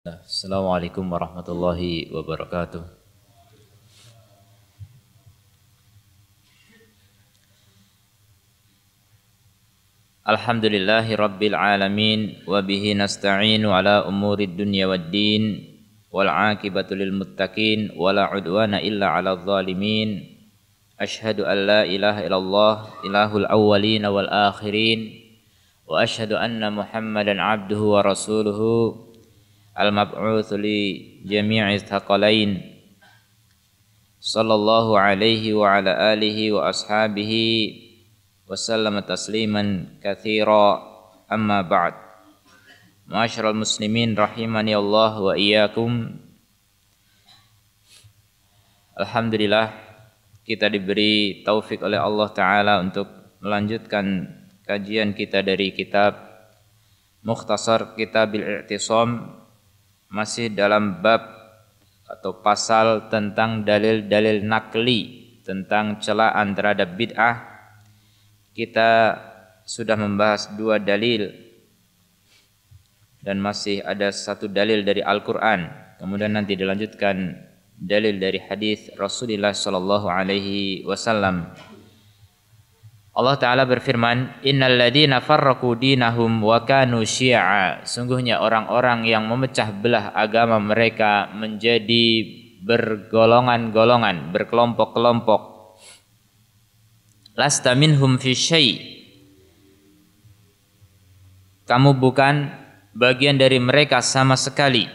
السلام عليكم ورحمة الله وبركاته الحمد لله رب العالمين وبه نستعين على أمور الدنيا والدين والعاقبة للمتقين ولا عدوان إلا على الظالمين أشهد أن لا إله إلا الله إله الأولين والآخرين وأشهد أن محمدا عبده ورسوله al-mab'uth li jami'i thaqalain sallallahu alaihi wa ala alihi wa ashabihi wa sallama tasliman kathira amma ba'd Masyarul muslimin rahimani Allah wa iyyakum Alhamdulillah kita diberi taufik oleh Allah taala untuk melanjutkan kajian kita dari kitab Mukhtasar Kitabil I'tisam masih dalam bab atau pasal tentang dalil-dalil nakli tentang celaan terhadap bid'ah kita sudah membahas dua dalil dan masih ada satu dalil dari Al-Qur'an kemudian nanti dilanjutkan dalil dari hadis Rasulullah sallallahu alaihi wasallam Allah Ta'ala berfirman, Innal ladina farraku dinahum wa kanu syi'a. Sungguhnya orang-orang yang memecah belah agama mereka menjadi bergolongan-golongan, berkelompok-kelompok. Lasta minhum fi syai. Kamu bukan bagian dari mereka sama sekali.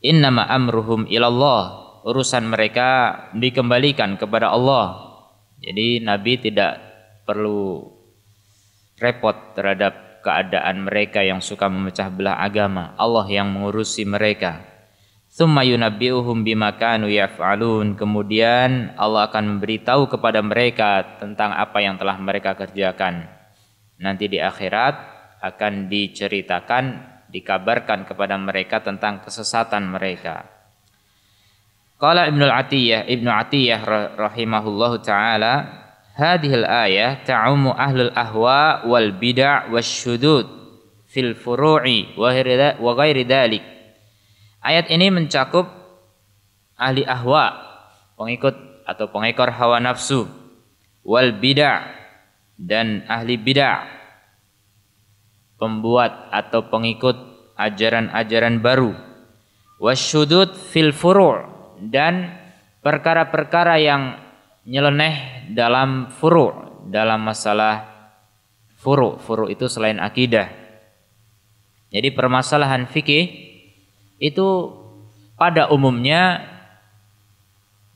Innama amruhum ilallah. Urusan mereka dikembalikan kepada Allah. Jadi Nabi tidak perlu repot terhadap keadaan mereka yang suka memecah belah agama. Allah yang mengurusi mereka. Thumma yunabbi'uhum bima kanu yaf'alun. Kemudian Allah akan memberitahu kepada mereka tentang apa yang telah mereka kerjakan. Nanti di akhirat akan diceritakan, dikabarkan kepada mereka tentang kesesatan mereka. Qala Ibnu Atiyah Ibnu Atiyah rahimahullahu taala hadhil ayah ta'umu ahlul ahwa wal bid'ah wasyudud fil furu'i wa ghairi dalik Ayat ini mencakup ahli ahwa, pengikut atau pengekor hawa nafsu, wal bid'ah dan ahli bid'ah, pembuat atau pengikut ajaran-ajaran baru, wasyudud fil furu' dan perkara-perkara yang nyeleneh dalam furu dalam masalah furu furu itu selain akidah jadi permasalahan fikih itu pada umumnya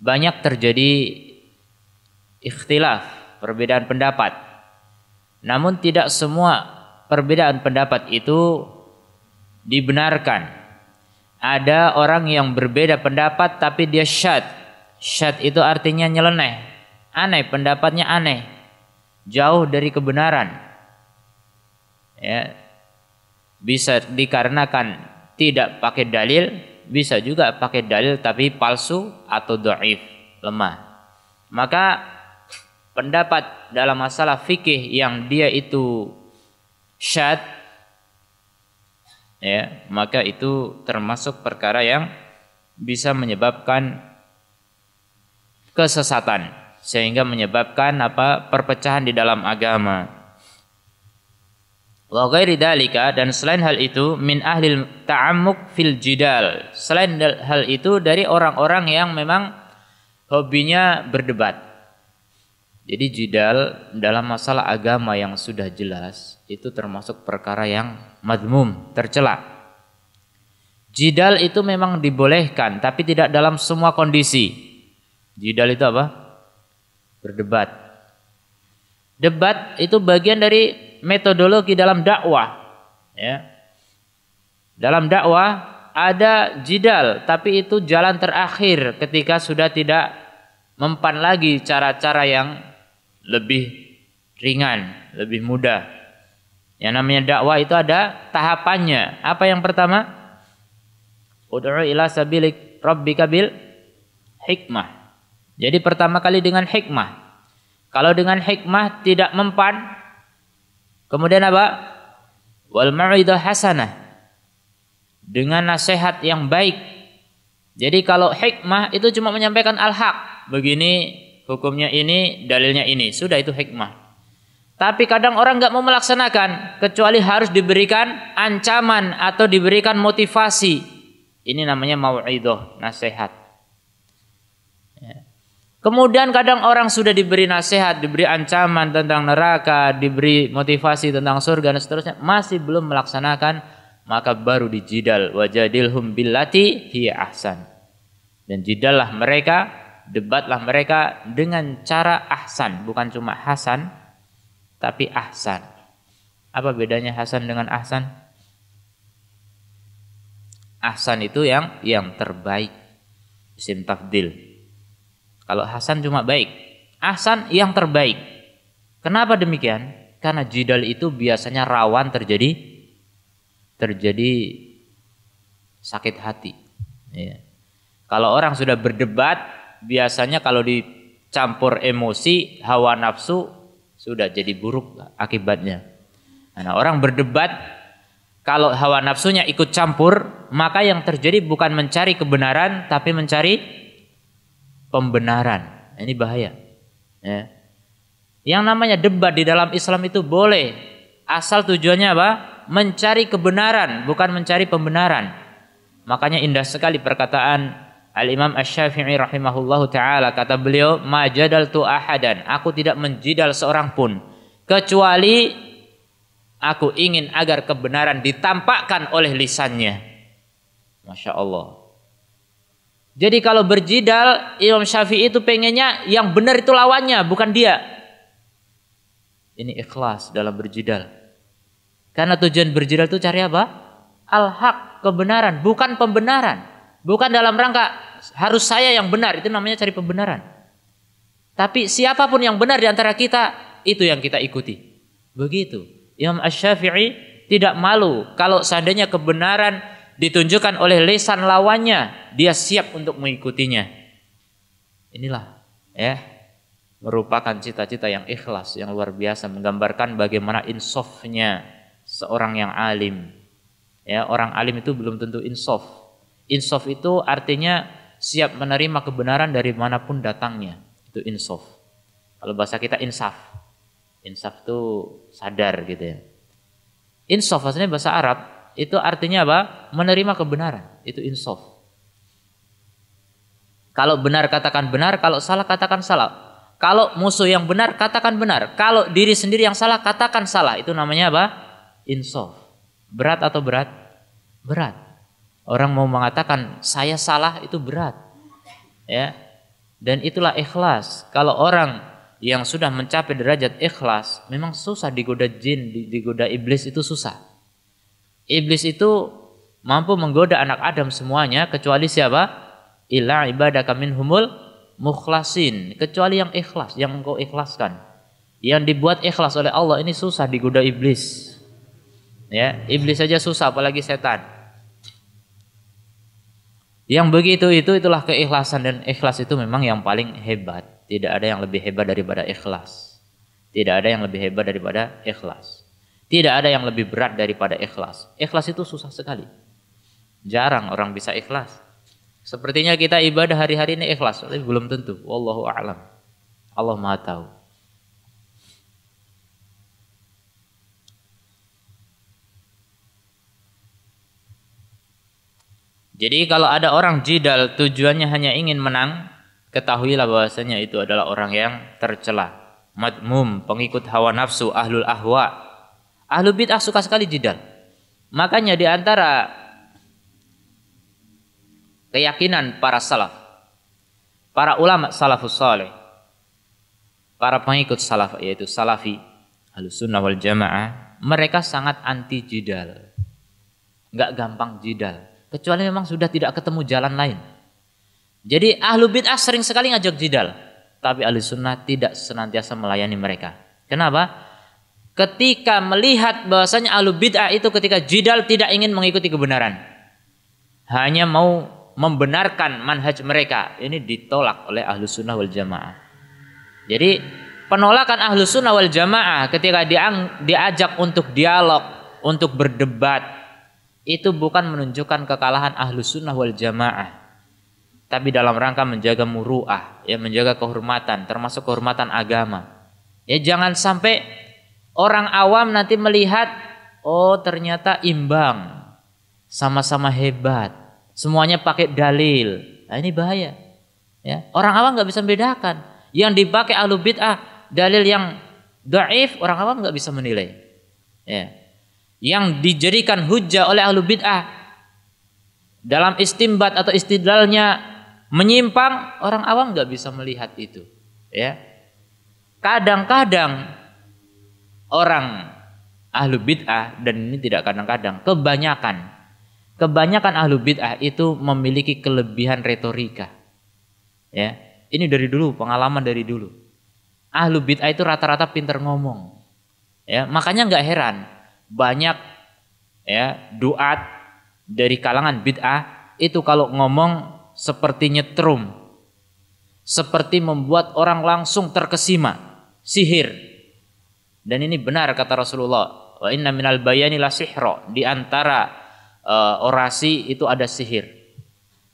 banyak terjadi ikhtilaf perbedaan pendapat namun tidak semua perbedaan pendapat itu dibenarkan ada orang yang berbeda pendapat tapi dia syad. Syad itu artinya nyeleneh. Aneh, pendapatnya aneh. Jauh dari kebenaran. Ya. Bisa dikarenakan tidak pakai dalil, bisa juga pakai dalil tapi palsu atau doif, lemah. Maka pendapat dalam masalah fikih yang dia itu syad ya maka itu termasuk perkara yang bisa menyebabkan kesesatan sehingga menyebabkan apa perpecahan di dalam agama wa ghairi dalika dan selain hal itu min ahli taamuk fil jidal selain hal itu dari orang-orang yang memang hobinya berdebat jadi jidal dalam masalah agama yang sudah jelas itu termasuk perkara yang madmum, tercela. Jidal itu memang dibolehkan tapi tidak dalam semua kondisi. Jidal itu apa? Berdebat. Debat itu bagian dari metodologi dalam dakwah, ya. Dalam dakwah ada jidal tapi itu jalan terakhir ketika sudah tidak mempan lagi cara-cara yang lebih ringan, lebih mudah. Yang namanya dakwah itu ada tahapannya. Apa yang pertama? Ud'u ila sabilik rabbika bil hikmah. Jadi pertama kali dengan hikmah. Kalau dengan hikmah tidak mempan, kemudian apa? Wal ma'idah hasanah. Dengan nasihat yang baik. Jadi kalau hikmah itu cuma menyampaikan al-haq. Begini hukumnya ini, dalilnya ini. Sudah itu hikmah. Tapi kadang orang nggak mau melaksanakan kecuali harus diberikan ancaman atau diberikan motivasi. Ini namanya mau'idoh, nasihat. Ya. Kemudian kadang orang sudah diberi nasihat, diberi ancaman tentang neraka, diberi motivasi tentang surga dan seterusnya, masih belum melaksanakan, maka baru dijidal wajadilhum billati hiya ahsan. Dan jidalah mereka, debatlah mereka dengan cara ahsan, bukan cuma hasan, tapi ahsan. Apa bedanya hasan dengan ahsan? Ahsan itu yang yang terbaik. Isim tafdil. Kalau hasan cuma baik. Ahsan yang terbaik. Kenapa demikian? Karena jidal itu biasanya rawan terjadi terjadi sakit hati. Ya. Kalau orang sudah berdebat, biasanya kalau dicampur emosi, hawa nafsu, sudah jadi buruk akibatnya. Nah, orang berdebat kalau hawa nafsunya ikut campur, maka yang terjadi bukan mencari kebenaran tapi mencari pembenaran. Nah, ini bahaya. Ya. Yang namanya debat di dalam Islam itu boleh asal tujuannya apa? Mencari kebenaran, bukan mencari pembenaran. Makanya indah sekali perkataan Al-Imam Ash-Shafi'i rahimahullahu taala kata beliau, majadal tu ahadan." Aku tidak menjidal seorang pun kecuali aku ingin agar kebenaran ditampakkan oleh lisannya. Masya Allah. Jadi kalau berjidal, Imam Syafi'i itu pengennya yang benar itu lawannya, bukan dia. Ini ikhlas dalam berjidal. Karena tujuan berjidal itu cari apa? Al-haq, kebenaran, bukan pembenaran. Bukan dalam rangka harus saya yang benar, itu namanya cari pembenaran. Tapi siapapun yang benar di antara kita, itu yang kita ikuti. Begitu. Imam Ash-Syafi'i tidak malu kalau seandainya kebenaran ditunjukkan oleh lesan lawannya, dia siap untuk mengikutinya. Inilah ya merupakan cita-cita yang ikhlas, yang luar biasa menggambarkan bagaimana insafnya seorang yang alim. Ya, orang alim itu belum tentu insaf Insaf itu artinya siap menerima kebenaran dari manapun datangnya. Itu insaf. Kalau bahasa kita insaf. Insaf itu sadar gitu ya. Insaf maksudnya bahasa Arab itu artinya apa? Menerima kebenaran. Itu insaf. Kalau benar katakan benar, kalau salah katakan salah. Kalau musuh yang benar katakan benar. Kalau diri sendiri yang salah katakan salah. Itu namanya apa? Insaf. Berat atau berat? Berat. Orang mau mengatakan saya salah itu berat. Ya. Dan itulah ikhlas. Kalau orang yang sudah mencapai derajat ikhlas, memang susah digoda jin, digoda iblis itu susah. Iblis itu mampu menggoda anak Adam semuanya kecuali siapa? ibadah ibadaka humul mukhlasin, kecuali yang ikhlas, yang engkau ikhlaskan. Yang dibuat ikhlas oleh Allah ini susah digoda iblis. Ya, iblis saja susah apalagi setan. Yang begitu itu itulah keikhlasan dan ikhlas itu memang yang paling hebat. Tidak ada yang lebih hebat daripada ikhlas. Tidak ada yang lebih hebat daripada ikhlas. Tidak ada yang lebih berat daripada ikhlas. Ikhlas itu susah sekali. Jarang orang bisa ikhlas. Sepertinya kita ibadah hari-hari ini ikhlas, tapi belum tentu. Wallahu a'lam. Allah Maha tahu. Jadi kalau ada orang jidal tujuannya hanya ingin menang, ketahuilah bahwasanya itu adalah orang yang tercela. Madmum, pengikut hawa nafsu, ahlul ahwa. Ahlu bid'ah suka sekali jidal. Makanya di antara keyakinan para salaf, para ulama salafus saleh, para pengikut salaf yaitu salafi, ahlus sunnah wal jamaah, mereka sangat anti jidal. Enggak gampang jidal kecuali memang sudah tidak ketemu jalan lain. Jadi ahlu bid'ah sering sekali ngajak jidal, tapi ahli sunnah tidak senantiasa melayani mereka. Kenapa? Ketika melihat bahwasanya ahlu bid'ah itu ketika jidal tidak ingin mengikuti kebenaran. Hanya mau membenarkan manhaj mereka. Ini ditolak oleh ahlu sunnah wal jamaah. Jadi penolakan ahlu sunnah wal jamaah ketika diajak untuk dialog, untuk berdebat, itu bukan menunjukkan kekalahan ahlu sunnah wal jamaah tapi dalam rangka menjaga muruah ya menjaga kehormatan termasuk kehormatan agama ya jangan sampai orang awam nanti melihat oh ternyata imbang sama-sama hebat semuanya pakai dalil nah, ini bahaya ya orang awam nggak bisa bedakan yang dipakai ahlu bid'ah dalil yang Do'if orang awam nggak bisa menilai. Ya yang dijadikan hujah oleh ahlu bid'ah dalam istimbat atau istidlalnya menyimpang orang awam nggak bisa melihat itu ya kadang-kadang orang ahlu bid'ah dan ini tidak kadang-kadang kebanyakan kebanyakan ahlu bid'ah itu memiliki kelebihan retorika ya ini dari dulu pengalaman dari dulu ahlu bid'ah itu rata-rata pinter ngomong ya makanya nggak heran banyak ya duat dari kalangan bid'ah itu kalau ngomong seperti nyetrum seperti membuat orang langsung terkesima sihir dan ini benar kata Rasulullah wa inna minal bayani la sihra di antara uh, orasi itu ada sihir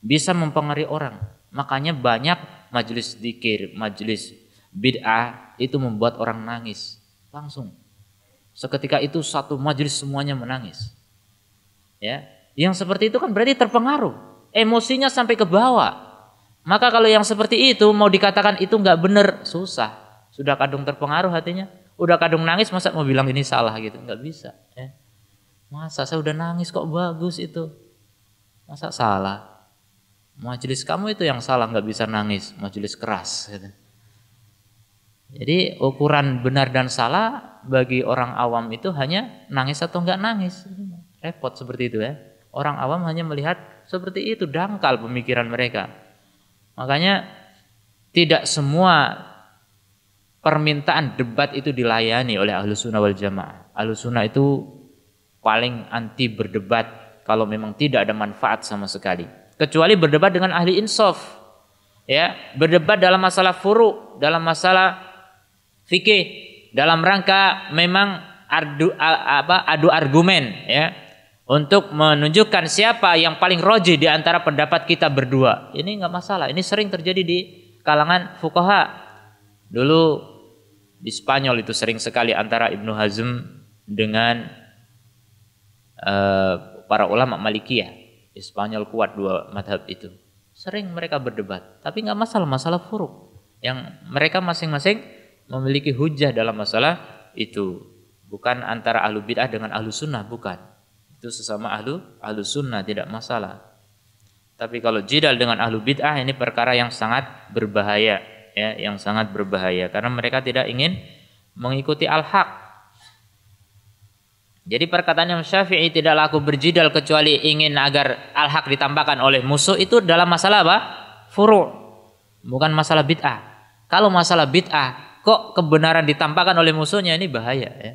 bisa mempengaruhi orang makanya banyak majelis dikir majelis bid'ah itu membuat orang nangis langsung Seketika itu satu majelis semuanya menangis. Ya, yang seperti itu kan berarti terpengaruh. Emosinya sampai ke bawah. Maka kalau yang seperti itu mau dikatakan itu nggak benar, susah. Sudah kadung terpengaruh hatinya. Udah kadung nangis masa mau bilang ini salah gitu, nggak bisa. Ya. Masa saya udah nangis kok bagus itu. Masa salah? Majelis kamu itu yang salah nggak bisa nangis, majelis keras. Gitu. Jadi ukuran benar dan salah bagi orang awam itu hanya nangis atau enggak nangis. Repot seperti itu ya. Orang awam hanya melihat seperti itu dangkal pemikiran mereka. Makanya tidak semua permintaan debat itu dilayani oleh ahlu sunnah wal jamaah. Ahlu sunnah itu paling anti berdebat kalau memang tidak ada manfaat sama sekali. Kecuali berdebat dengan ahli insaf. Ya, berdebat dalam masalah furu, dalam masalah fikih dalam rangka memang adu apa adu argumen ya untuk menunjukkan siapa yang paling roji di antara pendapat kita berdua. Ini nggak masalah. Ini sering terjadi di kalangan fukaha. Dulu di Spanyol itu sering sekali antara Ibnu Hazm dengan uh, para ulama Malikiyah. Di Spanyol kuat dua madhab itu. Sering mereka berdebat, tapi nggak masalah masalah furuk. Yang mereka masing-masing memiliki hujah dalam masalah itu. Bukan antara ahlu bid'ah dengan ahlu sunnah, bukan. Itu sesama ahlu, ahlu sunnah, tidak masalah. Tapi kalau jidal dengan ahlu bid'ah ini perkara yang sangat berbahaya. ya Yang sangat berbahaya. Karena mereka tidak ingin mengikuti al-haq. Jadi perkataan yang Syafi'i tidak laku berjidal kecuali ingin agar al-haq ditambahkan oleh musuh itu dalam masalah apa? Furu. Bukan masalah bid'ah. Kalau masalah bid'ah kok kebenaran ditampakkan oleh musuhnya ini bahaya ya.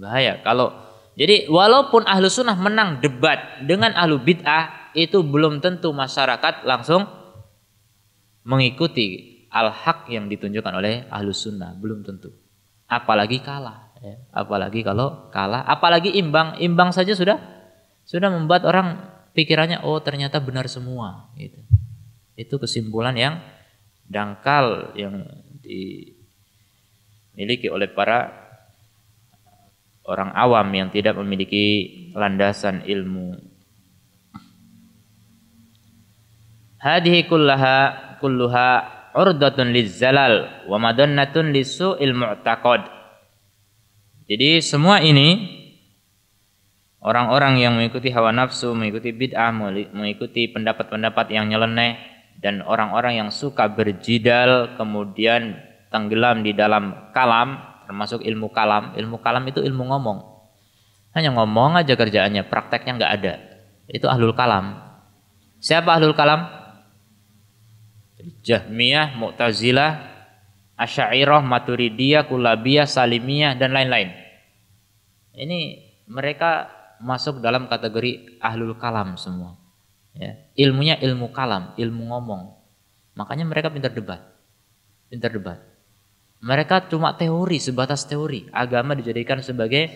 Bahaya kalau jadi walaupun ahlu sunnah menang debat dengan ahlu bid'ah itu belum tentu masyarakat langsung mengikuti al-haq yang ditunjukkan oleh ahlu sunnah belum tentu apalagi kalah ya. apalagi kalau kalah apalagi imbang imbang saja sudah sudah membuat orang pikirannya oh ternyata benar semua gitu itu kesimpulan yang dangkal yang di dimiliki oleh para orang awam yang tidak memiliki landasan ilmu. Hadhihi kullaha kulluha urdatun lizzalal wa madannatun lisu'il mu'taqad. Jadi semua ini orang-orang yang mengikuti hawa nafsu, mengikuti bid'ah, mengikuti pendapat-pendapat yang nyeleneh dan orang-orang yang suka berjidal kemudian tenggelam di dalam kalam termasuk ilmu kalam ilmu kalam itu ilmu ngomong hanya ngomong aja kerjaannya prakteknya nggak ada itu ahlul kalam siapa ahlul kalam Jahmiyah Mu'tazilah Asy'ariyah Maturidiyah Kulabiyah Salimiyah dan lain-lain ini mereka masuk dalam kategori ahlul kalam semua ya. ilmunya ilmu kalam ilmu ngomong makanya mereka pintar debat pintar debat mereka cuma teori, sebatas teori. Agama dijadikan sebagai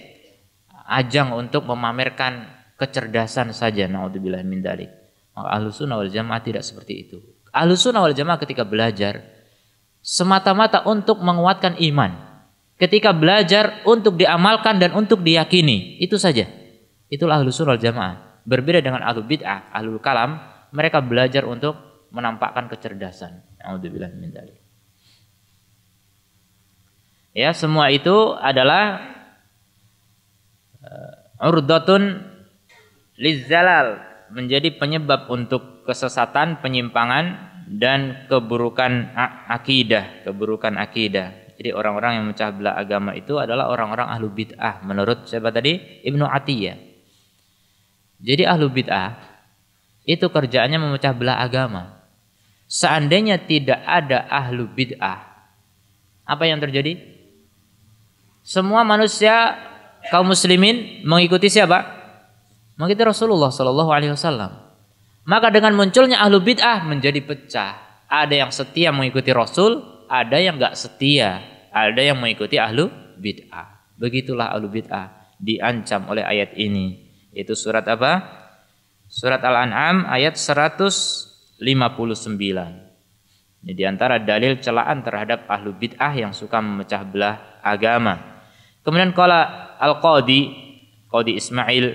ajang untuk memamerkan kecerdasan saja. Naudzubillah min dalik. sunnah wal jamaah tidak seperti itu. Alusun sunnah wal jamaah ketika belajar semata-mata untuk menguatkan iman. Ketika belajar untuk diamalkan dan untuk diyakini. Itu saja. Itulah alusun sunnah wal jamaah. Berbeda dengan ahlul bid'ah, ahlul kalam. Mereka belajar untuk menampakkan kecerdasan. Naudzubillah min dalik. Ya, semua itu adalah eh, urdatun lizzalal, menjadi penyebab untuk kesesatan, penyimpangan dan keburukan akidah, keburukan akidah. Jadi orang-orang yang memecah belah agama itu adalah orang-orang ahlu bid'ah menurut siapa tadi? Ibnu Atiyah. Jadi ahlu bid'ah itu kerjaannya memecah belah agama. Seandainya tidak ada ahlu bid'ah, apa yang terjadi? Semua manusia kaum muslimin mengikuti siapa? Mengikuti Rasulullah Shallallahu Alaihi Wasallam. Maka dengan munculnya ahlu bid'ah menjadi pecah. Ada yang setia mengikuti Rasul, ada yang nggak setia, ada yang mengikuti ahlu bid'ah. Begitulah ahlu bid'ah diancam oleh ayat ini. Itu surat apa? Surat Al-An'am ayat 159. Ini diantara dalil celaan terhadap ahlu bid'ah yang suka memecah belah agama. Kemudian kala Al-Qadi, Qadi Ismail,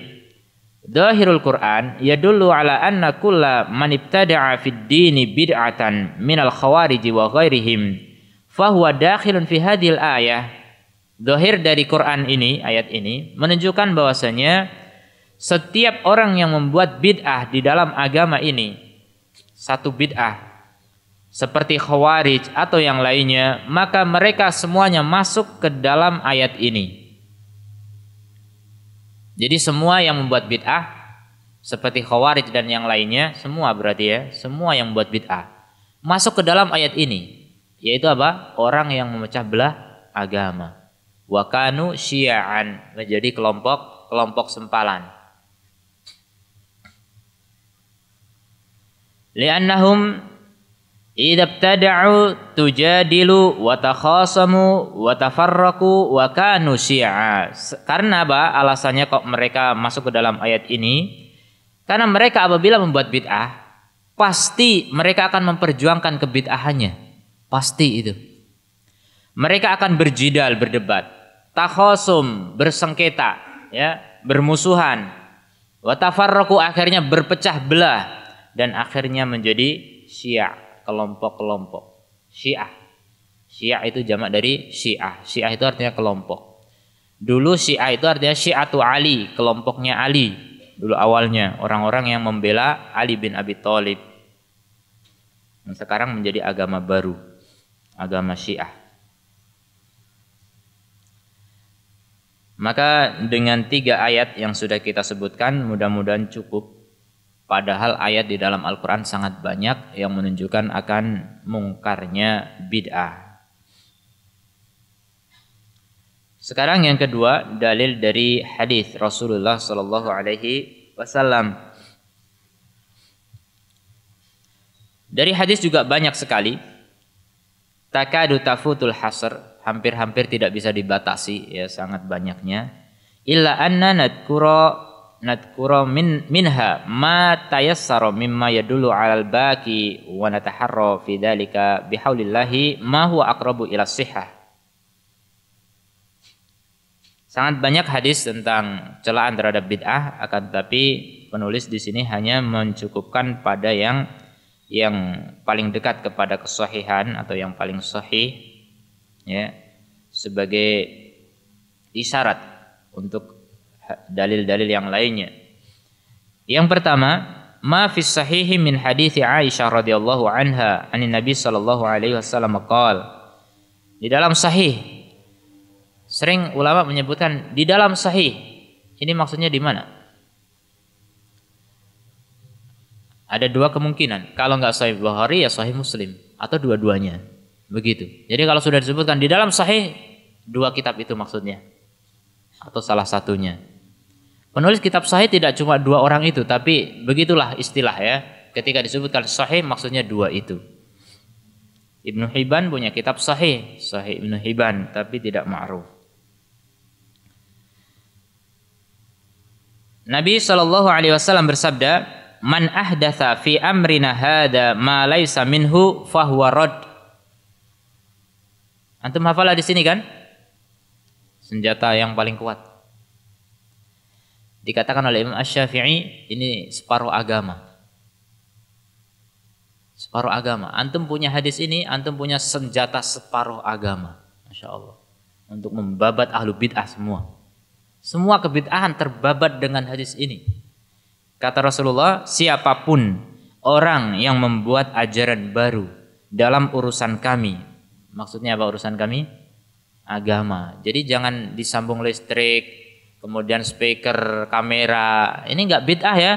Dahirul Quran yadullu ala anna kulla man ibtada'a fid dini bid'atan min al khawarij wa ghairihim fahuwa dakhilun fi hadhil ayah. Zahir dari Quran ini, ayat ini menunjukkan bahwasanya setiap orang yang membuat bid'ah di dalam agama ini satu bid'ah seperti Khawarij atau yang lainnya, maka mereka semuanya masuk ke dalam ayat ini. Jadi semua yang membuat bid'ah seperti Khawarij dan yang lainnya, semua berarti ya, semua yang membuat bid'ah masuk ke dalam ayat ini, yaitu apa? Orang yang memecah belah agama. Wakanu syi'an menjadi kelompok kelompok sempalan. Liannahum Idza tad'u tujadilu wa takhasamu wa tafarraqu wa kanu syi'a. Karena apa? Alasannya kok mereka masuk ke dalam ayat ini? Karena mereka apabila membuat bid'ah, pasti mereka akan memperjuangkan kebid'ahannya. Pasti itu. Mereka akan berjidal, berdebat, takhosum, bersengketa, ya, bermusuhan. Wa tafarraqu akhirnya berpecah belah dan akhirnya menjadi syiah kelompok-kelompok. Syiah. Syiah itu jamak dari Syiah. Syiah itu artinya kelompok. Dulu Syiah itu artinya Syiah Syiatu Ali, kelompoknya Ali. Dulu awalnya orang-orang yang membela Ali bin Abi Thalib. Yang sekarang menjadi agama baru, agama Syiah. Maka dengan tiga ayat yang sudah kita sebutkan mudah-mudahan cukup Padahal ayat di dalam Al-Quran sangat banyak yang menunjukkan akan mungkarnya bid'ah. Sekarang yang kedua dalil dari hadis Rasulullah SAW. Alaihi Wasallam. Dari hadis juga banyak sekali. Takadu tafutul hasr hampir-hampir tidak bisa dibatasi ya sangat banyaknya. Illa anna nadkura nadkura min minha ma tayassara mimma yadullu 'alal baqi wa nataharra fi dhalika bihaulillahi ma huwa aqrabu ila sihah Sangat banyak hadis tentang celaan terhadap bid'ah akan tetapi penulis di sini hanya mencukupkan pada yang yang paling dekat kepada kesahihan atau yang paling sahih ya sebagai isyarat untuk dalil-dalil yang lainnya. Yang pertama, ma fi Sahih, min hadithi Aisyah radhiyallahu anha anin Nabi sallallahu alaihi wasallam qaal Di dalam sahih sering ulama menyebutkan di dalam sahih. Ini maksudnya di mana? Ada dua kemungkinan. Kalau nggak sahih Bukhari ya sahih Muslim atau dua-duanya. Begitu. Jadi kalau sudah disebutkan di dalam sahih dua kitab itu maksudnya atau salah satunya. Penulis kitab sahih tidak cuma dua orang itu, tapi begitulah istilah ya. Ketika disebutkan sahih maksudnya dua itu. Ibnu Hibban punya kitab sahih, sahih Ibnu Hibban, tapi tidak ma'ruf. Nabi Shallallahu alaihi wasallam bersabda, "Man ahdatha fi amrina hada ma laisa minhu fahuwa rad." Antum hafal di sini kan? Senjata yang paling kuat. Dikatakan oleh Imam Ash-Syafi'i ini separuh agama. Separuh agama. Antum punya hadis ini, antum punya senjata separuh agama. Masya Allah. Untuk membabat ahlu bid'ah semua. Semua kebid'ahan terbabat dengan hadis ini. Kata Rasulullah, siapapun orang yang membuat ajaran baru dalam urusan kami. Maksudnya apa urusan kami? Agama. Jadi jangan disambung listrik, kemudian speaker, kamera. Ini nggak bid'ah ya.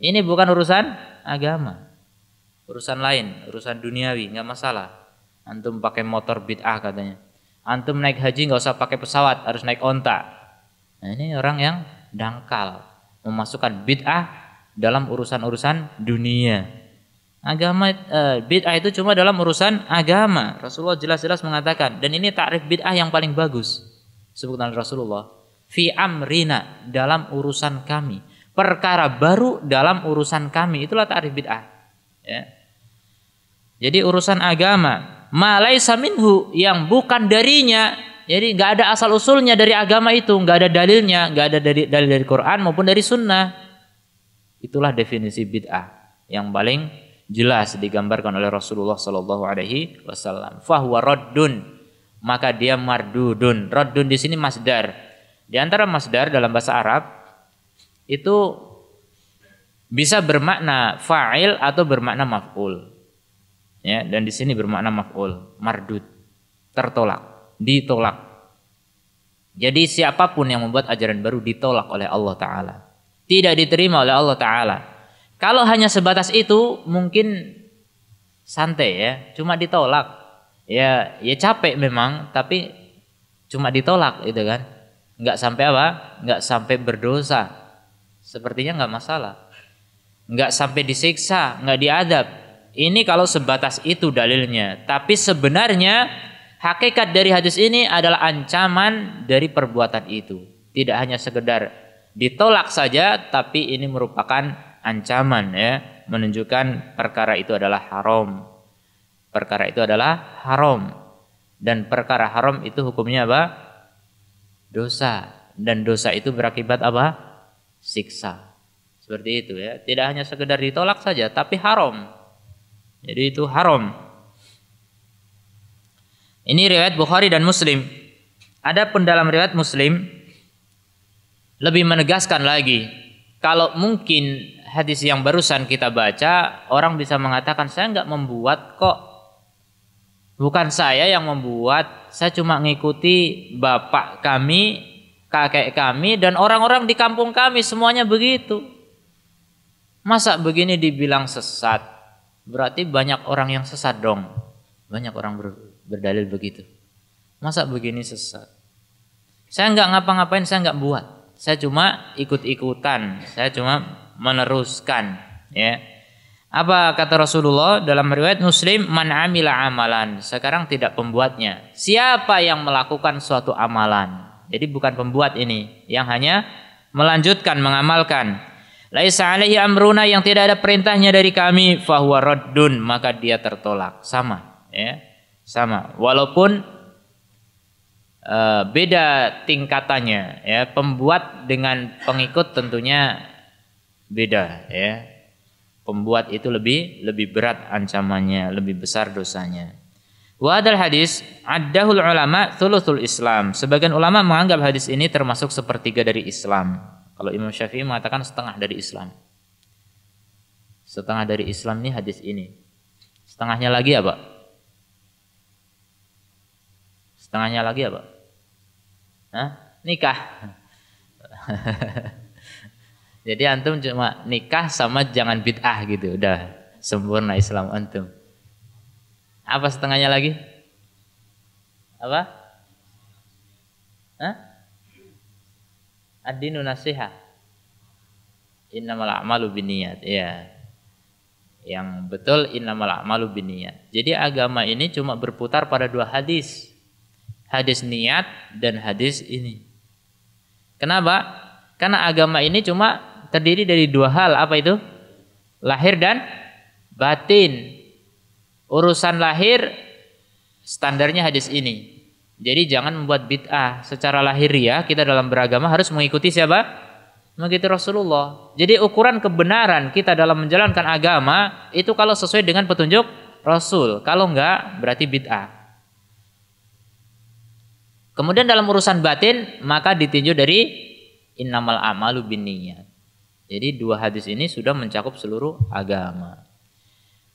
Ini bukan urusan agama. Urusan lain, urusan duniawi, nggak masalah. Antum pakai motor bid'ah katanya. Antum naik haji nggak usah pakai pesawat, harus naik onta. Nah, ini orang yang dangkal, memasukkan bid'ah dalam urusan-urusan dunia. Agama eh, bid'ah itu cuma dalam urusan agama. Rasulullah jelas-jelas mengatakan dan ini takrif bid'ah yang paling bagus. Sebutkan Rasulullah fi amrina dalam urusan kami perkara baru dalam urusan kami itulah ta'rif bid'ah ya jadi urusan agama malai saminhu yang bukan darinya jadi nggak ada asal usulnya dari agama itu, nggak ada dalilnya, nggak ada dari dalil dari Quran maupun dari Sunnah. Itulah definisi bid'ah yang paling jelas digambarkan oleh Rasulullah Shallallahu Alaihi Wasallam. Fahwa maka dia mardudun. Raddun di sini masdar di antara masdar dalam bahasa Arab itu bisa bermakna fa'il atau bermakna maf'ul. Ya, dan di sini bermakna maf'ul, mardud, tertolak, ditolak. Jadi siapapun yang membuat ajaran baru ditolak oleh Allah taala. Tidak diterima oleh Allah taala. Kalau hanya sebatas itu mungkin santai ya, cuma ditolak. Ya, ya capek memang tapi cuma ditolak gitu kan nggak sampai apa nggak sampai berdosa sepertinya nggak masalah nggak sampai disiksa nggak diadab ini kalau sebatas itu dalilnya tapi sebenarnya hakikat dari hadis ini adalah ancaman dari perbuatan itu tidak hanya sekedar ditolak saja tapi ini merupakan ancaman ya menunjukkan perkara itu adalah haram perkara itu adalah haram dan perkara haram itu hukumnya apa dosa dan dosa itu berakibat apa? siksa. Seperti itu ya. Tidak hanya sekedar ditolak saja tapi haram. Jadi itu haram. Ini riwayat Bukhari dan Muslim. Adapun dalam riwayat Muslim lebih menegaskan lagi kalau mungkin hadis yang barusan kita baca orang bisa mengatakan saya nggak membuat kok Bukan saya yang membuat, saya cuma ngikuti bapak kami, kakek kami, dan orang-orang di kampung kami semuanya begitu. Masa begini dibilang sesat? Berarti banyak orang yang sesat dong. Banyak orang ber, berdalil begitu. Masa begini sesat? Saya nggak ngapa-ngapain, saya nggak buat. Saya cuma ikut-ikutan, saya cuma meneruskan, ya. Apa kata Rasulullah dalam riwayat Muslim, "Man amila amalan." Sekarang tidak pembuatnya. Siapa yang melakukan suatu amalan? Jadi bukan pembuat ini, yang hanya melanjutkan mengamalkan. Laisa alaihi amruna yang tidak ada perintahnya dari kami fahuwa raddun maka dia tertolak. Sama, ya. Sama. Walaupun uh, beda tingkatannya, ya. Pembuat dengan pengikut tentunya beda, ya pembuat itu lebih lebih berat ancamannya, lebih besar dosanya. Wa hadis addahul ulama thuluthul Islam. Sebagian ulama menganggap hadis ini termasuk sepertiga dari Islam. Kalau Imam Syafi'i mengatakan setengah dari Islam. Setengah dari Islam ini hadis ini. Setengahnya lagi apa? Setengahnya lagi apa? Hah? Nikah. Jadi antum cuma nikah sama jangan bid'ah gitu, udah sempurna Islam antum. Apa setengahnya lagi? Apa? Hah? Ad-dinu nasiha. Innamal a'malu binniyat. Iya. Yang betul innamal a'malu binniyat. Jadi agama ini cuma berputar pada dua hadis. Hadis niat dan hadis ini. Kenapa? Karena agama ini cuma terdiri dari dua hal apa itu? Lahir dan batin. Urusan lahir standarnya hadis ini. Jadi jangan membuat bid'ah secara lahiriah kita dalam beragama harus mengikuti siapa? Mengikuti Rasulullah. Jadi ukuran kebenaran kita dalam menjalankan agama itu kalau sesuai dengan petunjuk Rasul. Kalau enggak berarti bid'ah. Kemudian dalam urusan batin maka ditinjau dari innamal amalu binniyat. Jadi dua hadis ini sudah mencakup seluruh agama.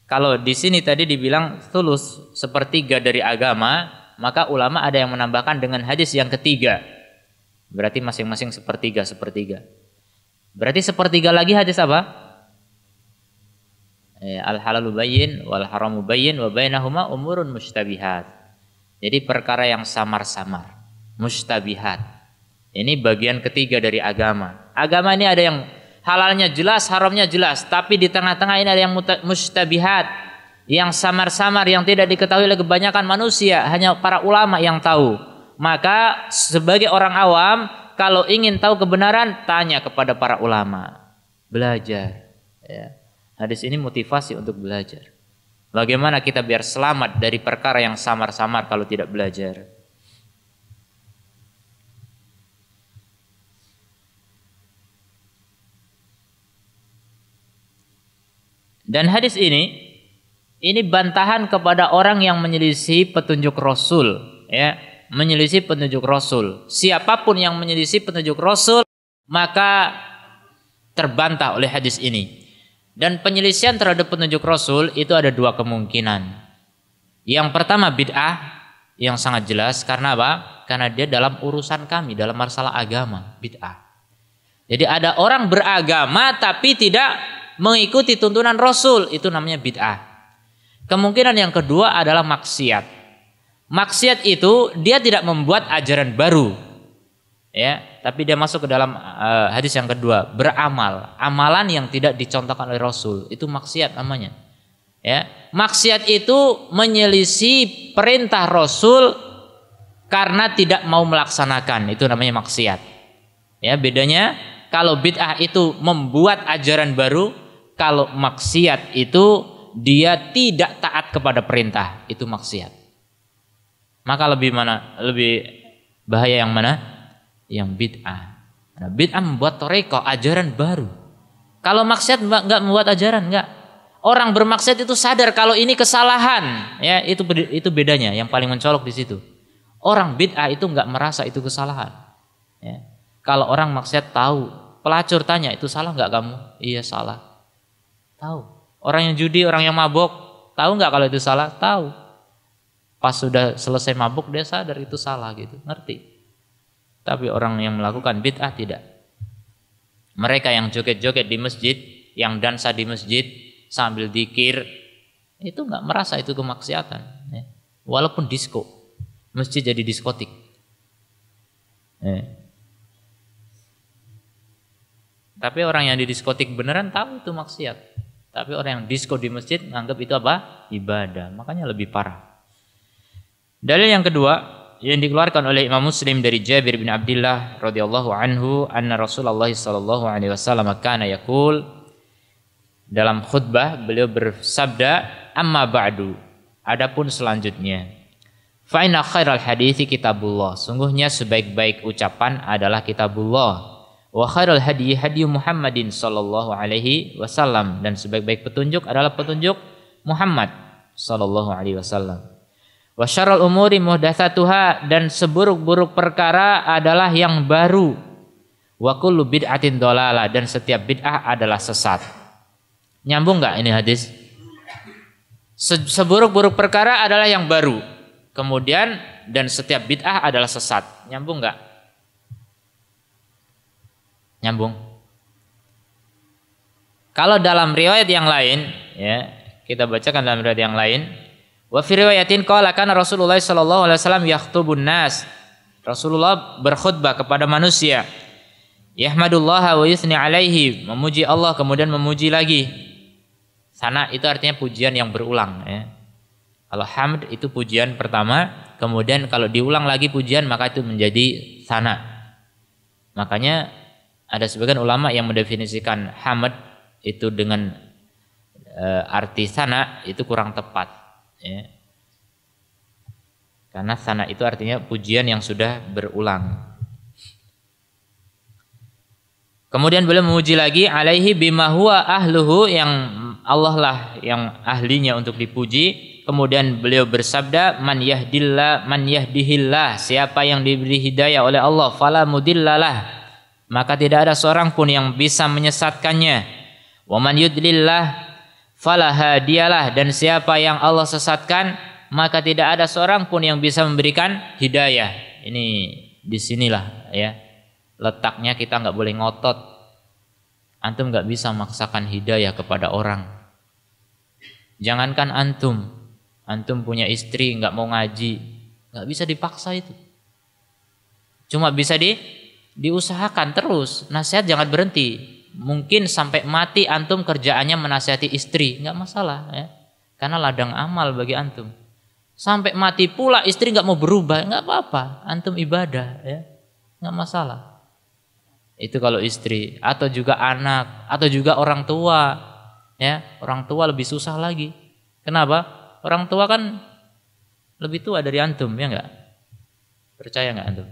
Kalau di sini tadi dibilang tulus sepertiga dari agama, maka ulama ada yang menambahkan dengan hadis yang ketiga. Berarti masing-masing sepertiga, sepertiga. Berarti sepertiga lagi hadis apa? Eh, Al halalu bayyin wal haramu bayyin wa umurun mustabihat. Jadi perkara yang samar-samar, mustabihat. Ini bagian ketiga dari agama. Agama ini ada yang halalnya jelas, haramnya jelas, tapi di tengah-tengah ini ada yang mustabihat, yang samar-samar, yang tidak diketahui oleh kebanyakan manusia, hanya para ulama yang tahu. Maka sebagai orang awam, kalau ingin tahu kebenaran, tanya kepada para ulama, belajar. Ya. Hadis ini motivasi untuk belajar. Bagaimana kita biar selamat dari perkara yang samar-samar kalau tidak belajar? Dan hadis ini ini bantahan kepada orang yang menyelisih petunjuk Rasul, ya, menyelisih petunjuk Rasul. Siapapun yang menyelisih petunjuk Rasul maka terbantah oleh hadis ini. Dan penyelisian terhadap petunjuk Rasul itu ada dua kemungkinan. Yang pertama bid'ah yang sangat jelas karena apa? Karena dia dalam urusan kami dalam masalah agama, bid'ah. Jadi ada orang beragama tapi tidak mengikuti tuntunan Rasul itu namanya bid'ah. Kemungkinan yang kedua adalah maksiat. Maksiat itu dia tidak membuat ajaran baru. Ya, tapi dia masuk ke dalam uh, hadis yang kedua, beramal, amalan yang tidak dicontohkan oleh Rasul, itu maksiat namanya. Ya, maksiat itu menyelisi perintah Rasul karena tidak mau melaksanakan, itu namanya maksiat. Ya, bedanya kalau bid'ah itu membuat ajaran baru, kalau maksiat itu dia tidak taat kepada perintah, itu maksiat. Maka lebih mana? Lebih bahaya yang mana? Yang bid'ah. Nah, bid'ah membuat toreko ajaran baru. Kalau maksiat nggak membuat ajaran nggak. Orang bermaksiat itu sadar kalau ini kesalahan, ya itu itu bedanya. Yang paling mencolok di situ. Orang bid'ah itu nggak merasa itu kesalahan. Ya. Kalau orang maksiat tahu, pelacur tanya itu salah nggak kamu? Iya salah. Tahu. Orang yang judi, orang yang mabok, tahu nggak kalau itu salah? Tahu. Pas sudah selesai mabuk dia sadar itu salah gitu, ngerti. Tapi orang yang melakukan bid'ah tidak. Mereka yang joget-joget di masjid, yang dansa di masjid sambil dikir, itu nggak merasa itu kemaksiatan. Ya. Walaupun disco, masjid jadi diskotik. Ya. Tapi orang yang di diskotik beneran tahu itu maksiat. Tapi orang yang disko di masjid menganggap itu apa? Ibadah. Makanya lebih parah. Dalil yang kedua yang dikeluarkan oleh Imam Muslim dari Jabir bin Abdullah radhiyallahu anhu anna Rasulullah sallallahu alaihi wasallam kana yaqul dalam khutbah beliau bersabda amma ba'du adapun selanjutnya fa inna khairal hadithi kitabullah sungguhnya sebaik-baik ucapan adalah kitabullah wa khairul hadi hadi Muhammadin sallallahu alaihi wasallam dan sebaik-baik petunjuk adalah petunjuk Muhammad sallallahu alaihi wasallam. Wa syarrul umuri muhdatsatuha dan seburuk-buruk perkara adalah yang baru. Wa kullu bid'atin dan setiap bid'ah adalah sesat. Nyambung enggak ini hadis? seburuk-buruk perkara adalah yang baru. Kemudian dan setiap bid'ah adalah sesat. Nyambung enggak? Nyambung. Kalau dalam riwayat yang lain, ya, kita bacakan dalam riwayat yang lain. Wa fi riwayatin qala kana Rasulullah sallallahu alaihi wasallam yakhthubun nas. Rasulullah berkhutbah kepada manusia. Yahmadullah wa yusni alaihi, memuji Allah kemudian memuji lagi. Sana itu artinya pujian yang berulang ya. Kalau hamd itu pujian pertama, kemudian kalau diulang lagi pujian maka itu menjadi sana. Makanya ada sebagian ulama yang mendefinisikan hamad itu dengan e, arti sana itu kurang tepat ya. karena sana itu artinya pujian yang sudah berulang kemudian beliau memuji lagi alaihi bima huwa ahluhu yang Allah lah yang ahlinya untuk dipuji kemudian beliau bersabda man yahdillah man yahdihillah siapa yang diberi hidayah oleh Allah fala mudillalah maka tidak ada seorang pun yang bisa menyesatkannya. Wa man yudlillah falahadiyalah dan siapa yang Allah sesatkan maka tidak ada seorang pun yang bisa memberikan hidayah. Ini disinilah ya letaknya kita nggak boleh ngotot. Antum nggak bisa memaksakan hidayah kepada orang. Jangankan antum, antum punya istri nggak mau ngaji, nggak bisa dipaksa itu. Cuma bisa di diusahakan terus nasihat jangan berhenti mungkin sampai mati antum kerjaannya menasihati istri nggak masalah ya karena ladang amal bagi antum sampai mati pula istri nggak mau berubah nggak apa-apa antum ibadah ya nggak masalah itu kalau istri atau juga anak atau juga orang tua ya orang tua lebih susah lagi kenapa orang tua kan lebih tua dari antum ya nggak percaya nggak antum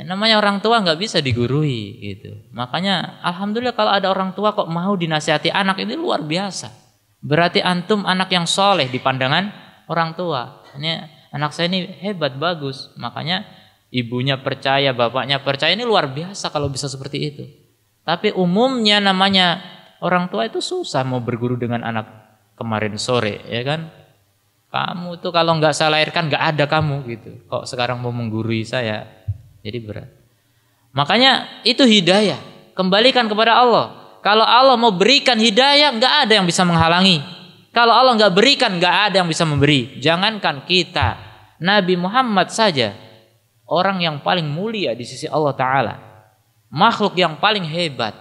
Ya, namanya orang tua nggak bisa digurui gitu. Makanya alhamdulillah kalau ada orang tua kok mau dinasihati anak ini luar biasa. Berarti antum anak yang soleh di pandangan orang tua. Ini anak saya ini hebat bagus. Makanya ibunya percaya, bapaknya percaya ini luar biasa kalau bisa seperti itu. Tapi umumnya namanya orang tua itu susah mau berguru dengan anak kemarin sore ya kan. Kamu tuh kalau nggak saya lahirkan nggak ada kamu gitu. Kok sekarang mau menggurui saya? Jadi berat. Makanya itu hidayah. Kembalikan kepada Allah. Kalau Allah mau berikan hidayah, nggak ada yang bisa menghalangi. Kalau Allah nggak berikan, nggak ada yang bisa memberi. Jangankan kita, Nabi Muhammad saja, orang yang paling mulia di sisi Allah Taala, makhluk yang paling hebat,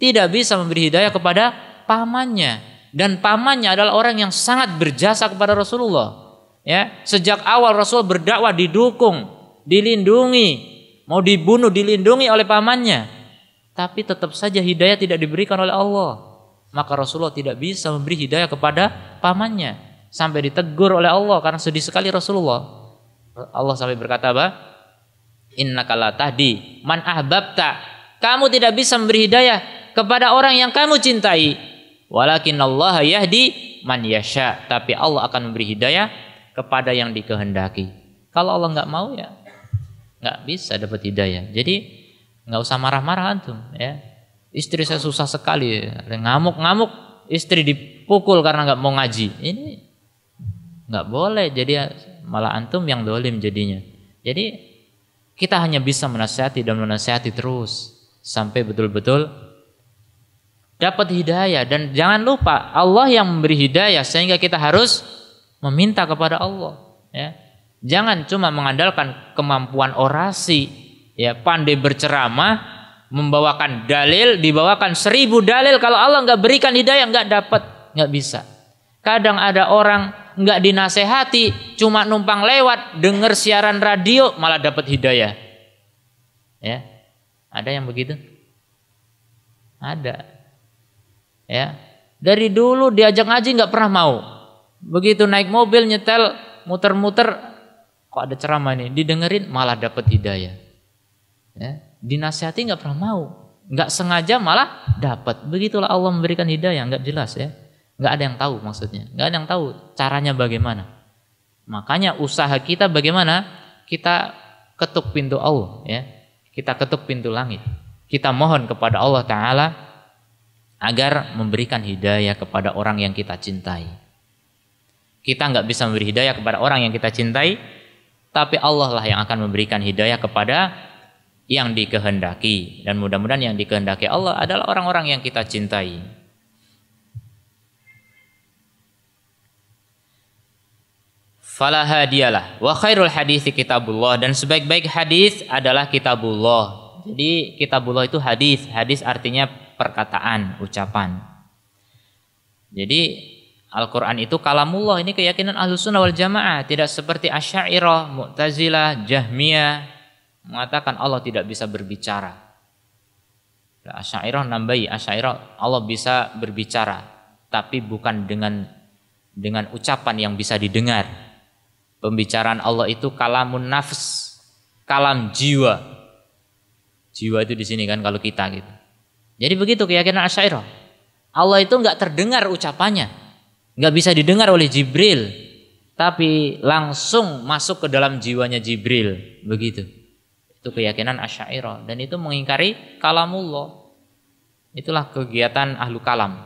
tidak bisa memberi hidayah kepada pamannya dan pamannya adalah orang yang sangat berjasa kepada Rasulullah. Ya, sejak awal Rasul berdakwah didukung dilindungi, mau dibunuh dilindungi oleh pamannya, tapi tetap saja hidayah tidak diberikan oleh Allah. Maka Rasulullah tidak bisa memberi hidayah kepada pamannya sampai ditegur oleh Allah karena sedih sekali Rasulullah. Allah sampai berkata apa? Innaka la tahdi man ahbabta. Kamu tidak bisa memberi hidayah kepada orang yang kamu cintai. Walakin Allah yahdi man yasha. Tapi Allah akan memberi hidayah kepada yang dikehendaki. Kalau Allah nggak mau ya nggak bisa dapat hidayah. Jadi nggak usah marah-marah antum ya. Istri saya susah sekali, ngamuk-ngamuk, istri dipukul karena nggak mau ngaji. Ini nggak boleh. Jadi malah antum yang dolim jadinya. Jadi kita hanya bisa menasihati dan menasihati terus sampai betul-betul dapat hidayah dan jangan lupa Allah yang memberi hidayah sehingga kita harus meminta kepada Allah ya Jangan cuma mengandalkan kemampuan orasi, ya pandai berceramah, membawakan dalil, dibawakan seribu dalil. Kalau Allah nggak berikan hidayah nggak dapat, nggak bisa. Kadang ada orang nggak dinasehati, cuma numpang lewat, dengar siaran radio malah dapat hidayah. Ya, ada yang begitu? Ada. Ya, dari dulu diajak ngaji nggak pernah mau. Begitu naik mobil nyetel muter-muter kok ada ceramah ini didengerin malah dapat hidayah ya. dinasihati nggak pernah mau nggak sengaja malah dapat begitulah Allah memberikan hidayah nggak jelas ya nggak ada yang tahu maksudnya nggak ada yang tahu caranya bagaimana makanya usaha kita bagaimana kita ketuk pintu Allah ya kita ketuk pintu langit kita mohon kepada Allah Taala agar memberikan hidayah kepada orang yang kita cintai kita nggak bisa memberi hidayah kepada orang yang kita cintai tapi Allah lah yang akan memberikan hidayah kepada yang dikehendaki dan mudah-mudahan yang dikehendaki Allah adalah orang-orang yang kita cintai. Fala wa khairul hadis kitabullah dan sebaik-baik hadis adalah kitabullah. Jadi kitabullah itu hadis, hadis artinya perkataan, ucapan. Jadi Al-Quran itu kalamullah ini keyakinan ahlus sunnah wal jamaah tidak seperti asyairah, mu'tazilah, jahmiyah mengatakan Allah tidak bisa berbicara asyairah nambahi asyairah Allah bisa berbicara tapi bukan dengan dengan ucapan yang bisa didengar pembicaraan Allah itu kalamun nafs kalam jiwa jiwa itu di sini kan kalau kita gitu jadi begitu keyakinan asyairah Allah itu nggak terdengar ucapannya nggak bisa didengar oleh Jibril, tapi langsung masuk ke dalam jiwanya Jibril, begitu. Itu keyakinan Asy'ariyah dan itu mengingkari kalamullah. Itulah kegiatan ahlu kalam.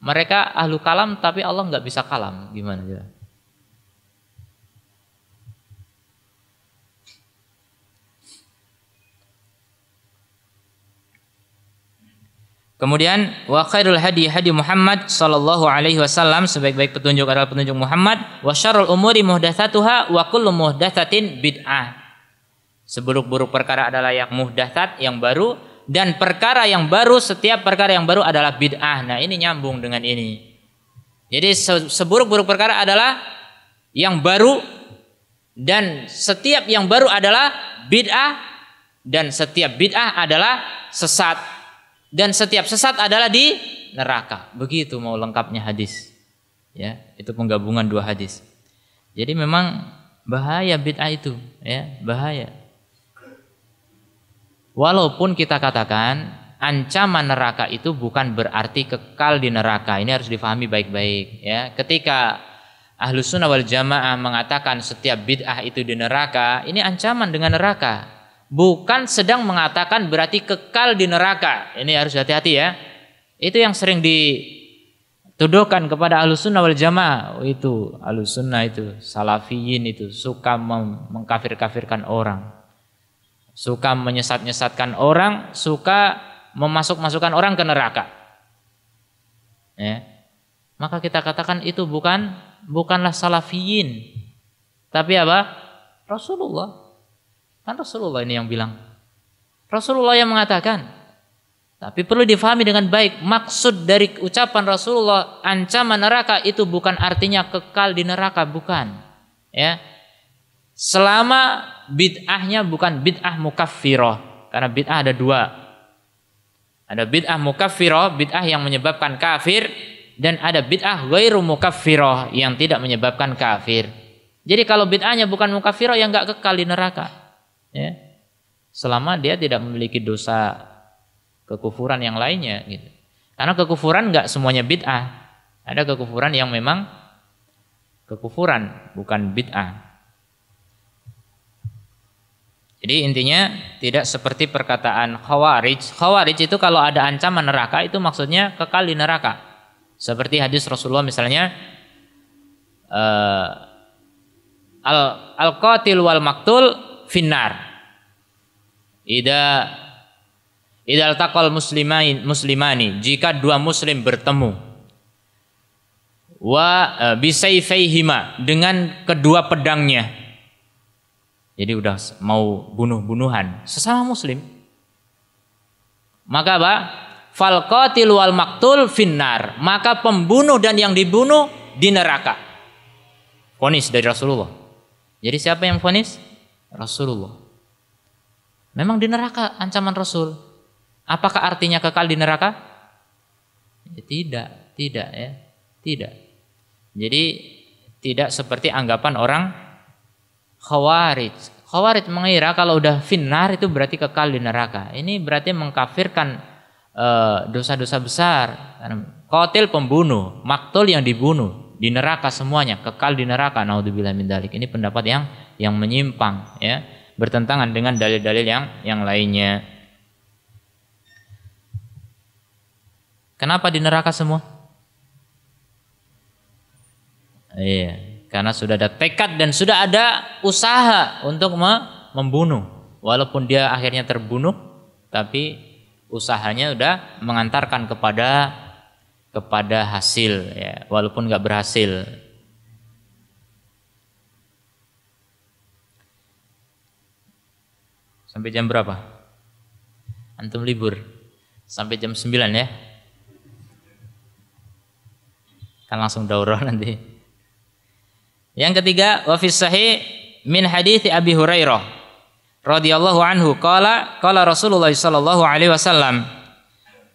Mereka ahlu kalam tapi Allah nggak bisa kalam, gimana? Kemudian wa khairul hadi hadi Muhammad sallallahu alaihi wasallam sebaik-baik petunjuk adalah petunjuk Muhammad wa syarrul umuri muhdatsatuha wa kullu muhdatsatin bid'ah. Seburuk-buruk perkara adalah yang muhdatsat yang baru dan perkara yang baru setiap perkara yang baru adalah bid'ah. Nah, ini nyambung dengan ini. Jadi seburuk-buruk perkara adalah yang baru dan setiap yang baru adalah bid'ah dan setiap bid'ah adalah sesat dan setiap sesat adalah di neraka. Begitu mau lengkapnya hadis. Ya, itu penggabungan dua hadis. Jadi memang bahaya bid'ah itu, ya, bahaya. Walaupun kita katakan ancaman neraka itu bukan berarti kekal di neraka. Ini harus difahami baik-baik, ya. Ketika Ahlus sunnah wal jamaah mengatakan setiap bid'ah itu di neraka, ini ancaman dengan neraka bukan sedang mengatakan berarti kekal di neraka. Ini harus hati-hati ya. Itu yang sering dituduhkan kepada alusuna sunnah wal jamaah. Oh, itu alusuna sunnah itu, salafiyin itu suka mengkafir-kafirkan orang. Suka menyesat-nyesatkan orang, suka memasuk-masukkan orang ke neraka. Ya. Maka kita katakan itu bukan bukanlah salafiyin. Tapi apa? Rasulullah Kan Rasulullah ini yang bilang. Rasulullah yang mengatakan. Tapi perlu difahami dengan baik, maksud dari ucapan Rasulullah ancaman neraka itu bukan artinya kekal di neraka, bukan. Ya. Selama bid'ahnya bukan bid'ah mukaffiroh, karena bid'ah ada dua. Ada bid'ah mukaffiroh, bid'ah yang menyebabkan kafir, dan ada bid'ah ghairu mukaffiroh yang tidak menyebabkan kafir. Jadi kalau bid'ahnya bukan mukaffiroh yang nggak kekal di neraka ya selama dia tidak memiliki dosa kekufuran yang lainnya gitu karena kekufuran nggak semuanya bid'ah ada kekufuran yang memang kekufuran bukan bid'ah jadi intinya tidak seperti perkataan khawarij. Khawarij itu kalau ada ancaman neraka itu maksudnya kekal di neraka. Seperti hadis Rasulullah misalnya eh, al al qatil wal maktul finnar. Ida idal takol muslimain muslimani jika dua muslim bertemu wa e, bisayfihima dengan kedua pedangnya. Jadi udah mau bunuh-bunuhan sesama muslim. Maka apa? Fal qatil wal maktul finnar. Maka pembunuh dan yang dibunuh di neraka. Fonis dari Rasulullah. Jadi siapa yang fonis? Rasulullah. Memang di neraka ancaman Rasul. Apakah artinya kekal di neraka? Ya, tidak, tidak ya, tidak. Jadi tidak seperti anggapan orang khawarij. Khawarij mengira kalau udah finnar itu berarti kekal di neraka. Ini berarti mengkafirkan eh, dosa-dosa e, besar. Kotil pembunuh, maktul yang dibunuh di neraka semuanya, kekal di neraka. Naudzubillah min dalik. Ini pendapat yang yang menyimpang ya, bertentangan dengan dalil-dalil yang yang lainnya. Kenapa di neraka semua? Iya, karena sudah ada tekad dan sudah ada usaha untuk membunuh. Walaupun dia akhirnya terbunuh, tapi usahanya sudah mengantarkan kepada kepada hasil ya walaupun nggak berhasil sampai jam berapa antum libur sampai jam 9 ya kan langsung daurah nanti yang ketiga wa sahih min hadithi Abi Hurairah radhiyallahu anhu qala qala Rasulullah sallallahu alaihi wasallam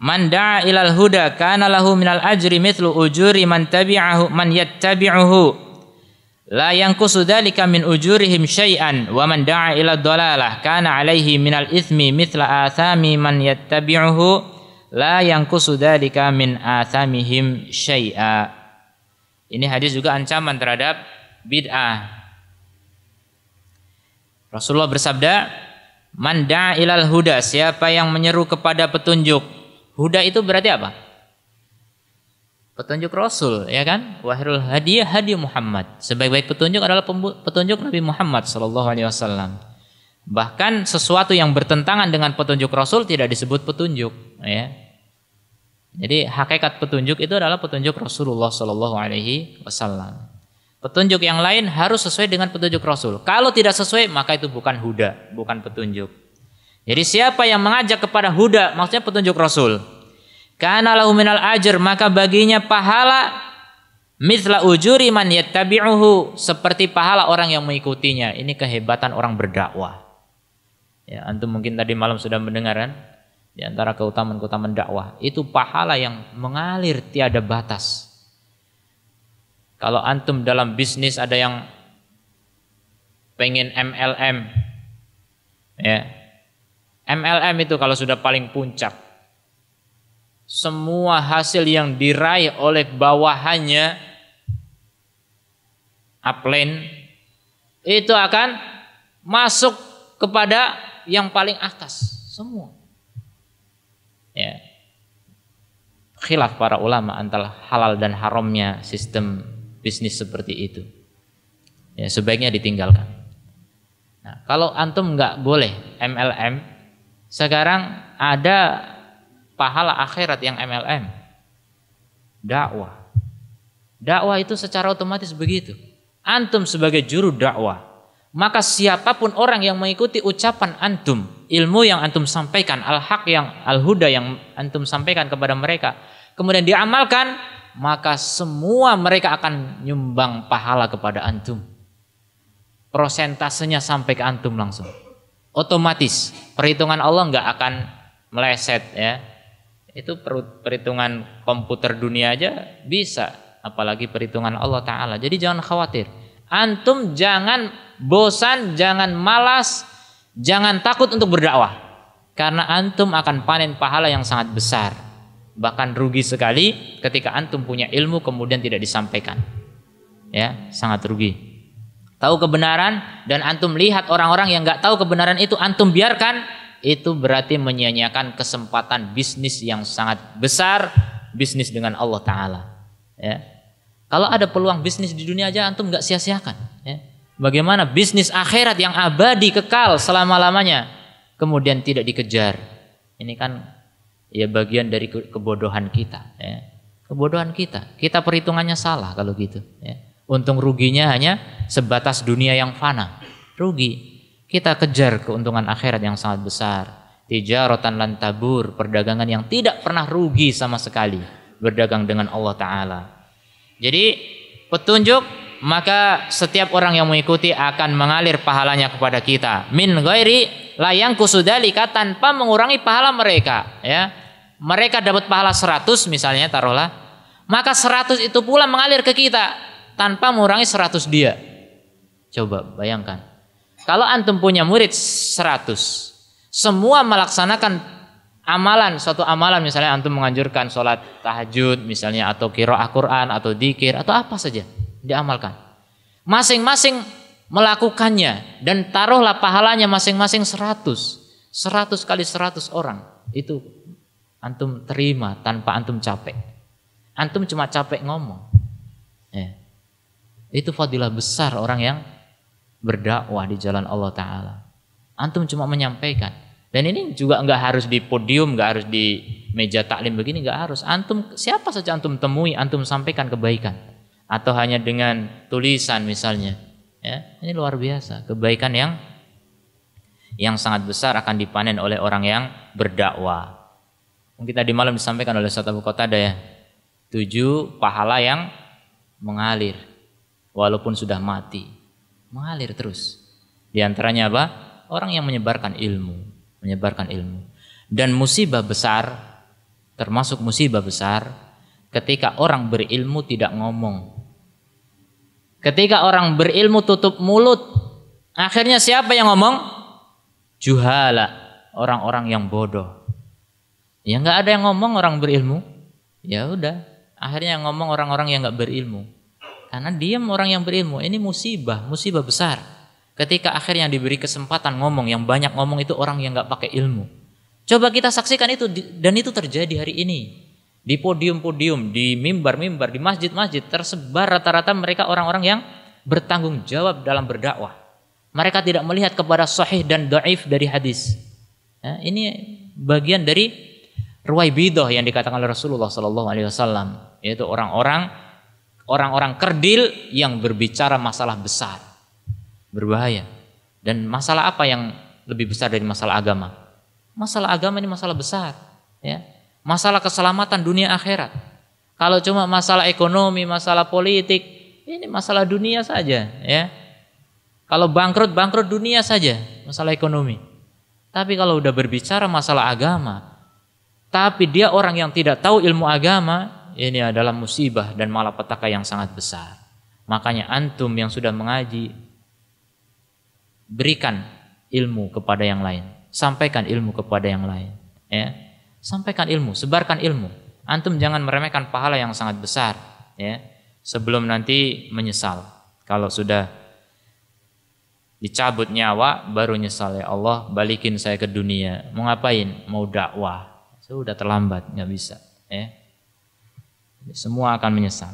Man da'a ilal huda kana lahu minal ajri mithlu ujuri man tabi'ahu man yattabi'uhu la yang kusudalika min ujurihim syai'an wa man da'a ila dalalah kana alaihi minal ithmi mithla athami man yattabi'uhu la yang kusudalika min athamihim syai'a ini hadis juga ancaman terhadap bid'ah Rasulullah bersabda man da'a ilal huda siapa yang menyeru kepada petunjuk Huda itu berarti apa? Petunjuk Rasul, ya kan? Wahirul hadiah hadi Muhammad. Sebaik-baik petunjuk adalah petunjuk Nabi Muhammad Shallallahu Alaihi Wasallam. Bahkan sesuatu yang bertentangan dengan petunjuk Rasul tidak disebut petunjuk, ya. Jadi hakikat petunjuk itu adalah petunjuk Rasulullah Shallallahu Alaihi Wasallam. Petunjuk yang lain harus sesuai dengan petunjuk Rasul. Kalau tidak sesuai maka itu bukan huda, bukan petunjuk. Jadi siapa yang mengajak kepada huda, maksudnya petunjuk Rasul. Karena lahu ajar maka baginya pahala mitla ujuri man yattabi'uhu, seperti pahala orang yang mengikutinya. Ini kehebatan orang berdakwah. Ya, antum mungkin tadi malam sudah mendengar kan? Di antara keutamaan-keutamaan dakwah, itu pahala yang mengalir tiada batas. Kalau antum dalam bisnis ada yang pengen MLM, ya MLM itu kalau sudah paling puncak. Semua hasil yang diraih oleh bawahannya upline itu akan masuk kepada yang paling atas semua. Ya. Khilaf para ulama antara halal dan haramnya sistem bisnis seperti itu. Ya, sebaiknya ditinggalkan. Nah, kalau antum nggak boleh MLM, sekarang ada pahala akhirat yang MLM. Dakwah. Dakwah itu secara otomatis begitu. Antum sebagai juru dakwah, maka siapapun orang yang mengikuti ucapan antum, ilmu yang antum sampaikan, al-haq yang al-huda yang antum sampaikan kepada mereka, kemudian diamalkan, maka semua mereka akan nyumbang pahala kepada antum. Prosentasenya sampai ke antum langsung otomatis perhitungan Allah nggak akan meleset ya itu perhitungan komputer dunia aja bisa apalagi perhitungan Allah Ta'ala jadi jangan khawatir antum jangan bosan jangan malas jangan takut untuk berdakwah karena antum akan panen pahala yang sangat besar bahkan rugi sekali ketika antum punya ilmu kemudian tidak disampaikan ya sangat rugi tahu kebenaran dan antum lihat orang-orang yang nggak tahu kebenaran itu antum biarkan itu berarti menyia-nyiakan kesempatan bisnis yang sangat besar bisnis dengan Allah Taala ya kalau ada peluang bisnis di dunia aja antum nggak sia-siakan ya. bagaimana bisnis akhirat yang abadi kekal selama lamanya kemudian tidak dikejar ini kan ya bagian dari kebodohan kita ya. kebodohan kita kita perhitungannya salah kalau gitu ya Untung ruginya hanya sebatas dunia yang fana. Rugi. Kita kejar keuntungan akhirat yang sangat besar. Tijarotan lantabur perdagangan yang tidak pernah rugi sama sekali. Berdagang dengan Allah Ta'ala. Jadi petunjuk maka setiap orang yang mengikuti akan mengalir pahalanya kepada kita. Min ghairi layang kusudalika tanpa mengurangi pahala mereka. Ya, Mereka dapat pahala seratus misalnya taruhlah. Maka seratus itu pula mengalir ke kita tanpa mengurangi 100 dia. Coba bayangkan. Kalau antum punya murid 100, semua melaksanakan amalan, suatu amalan misalnya antum menganjurkan sholat tahajud misalnya atau kiroah Quran atau dikir atau apa saja diamalkan. Masing-masing melakukannya dan taruhlah pahalanya masing-masing 100. 100 kali 100 orang itu antum terima tanpa antum capek. Antum cuma capek ngomong. Ya. Itu fadilah besar orang yang berdakwah di jalan Allah Ta'ala. Antum cuma menyampaikan. Dan ini juga nggak harus di podium, nggak harus di meja taklim begini, nggak harus. Antum siapa saja antum temui, antum sampaikan kebaikan. Atau hanya dengan tulisan misalnya. Ya, ini luar biasa. Kebaikan yang yang sangat besar akan dipanen oleh orang yang berdakwah. Mungkin tadi malam disampaikan oleh Ustaz Abu ada ya. Tujuh pahala yang mengalir walaupun sudah mati. Mengalir terus. Di antaranya apa? Orang yang menyebarkan ilmu, menyebarkan ilmu. Dan musibah besar termasuk musibah besar ketika orang berilmu tidak ngomong. Ketika orang berilmu tutup mulut, akhirnya siapa yang ngomong? Juhala, orang-orang yang bodoh. Ya nggak ada yang ngomong orang berilmu. Ya udah, akhirnya yang ngomong orang-orang yang nggak berilmu. Karena diam orang yang berilmu, ini musibah, musibah besar. Ketika akhirnya diberi kesempatan ngomong, yang banyak ngomong itu orang yang nggak pakai ilmu. Coba kita saksikan itu dan itu terjadi hari ini. Di podium-podium, di mimbar-mimbar, di masjid-masjid tersebar rata-rata mereka orang-orang yang bertanggung jawab dalam berdakwah. Mereka tidak melihat kepada sahih dan daif dari hadis. Ya, ini bagian dari bid’ah yang dikatakan oleh Rasulullah Shallallahu Alaihi Wasallam, yaitu orang-orang orang-orang kerdil yang berbicara masalah besar, berbahaya. Dan masalah apa yang lebih besar dari masalah agama? Masalah agama ini masalah besar, ya. Masalah keselamatan dunia akhirat. Kalau cuma masalah ekonomi, masalah politik, ini masalah dunia saja, ya. Kalau bangkrut, bangkrut dunia saja, masalah ekonomi. Tapi kalau udah berbicara masalah agama, tapi dia orang yang tidak tahu ilmu agama, ini adalah musibah dan malapetaka yang sangat besar. Makanya antum yang sudah mengaji berikan ilmu kepada yang lain, sampaikan ilmu kepada yang lain, ya. Sampaikan ilmu, sebarkan ilmu. Antum jangan meremehkan pahala yang sangat besar, ya. Sebelum nanti menyesal. Kalau sudah dicabut nyawa baru nyesal ya Allah, balikin saya ke dunia. Mau ngapain? Mau dakwah. Sudah terlambat, nggak bisa, ya. Semua akan menyesal.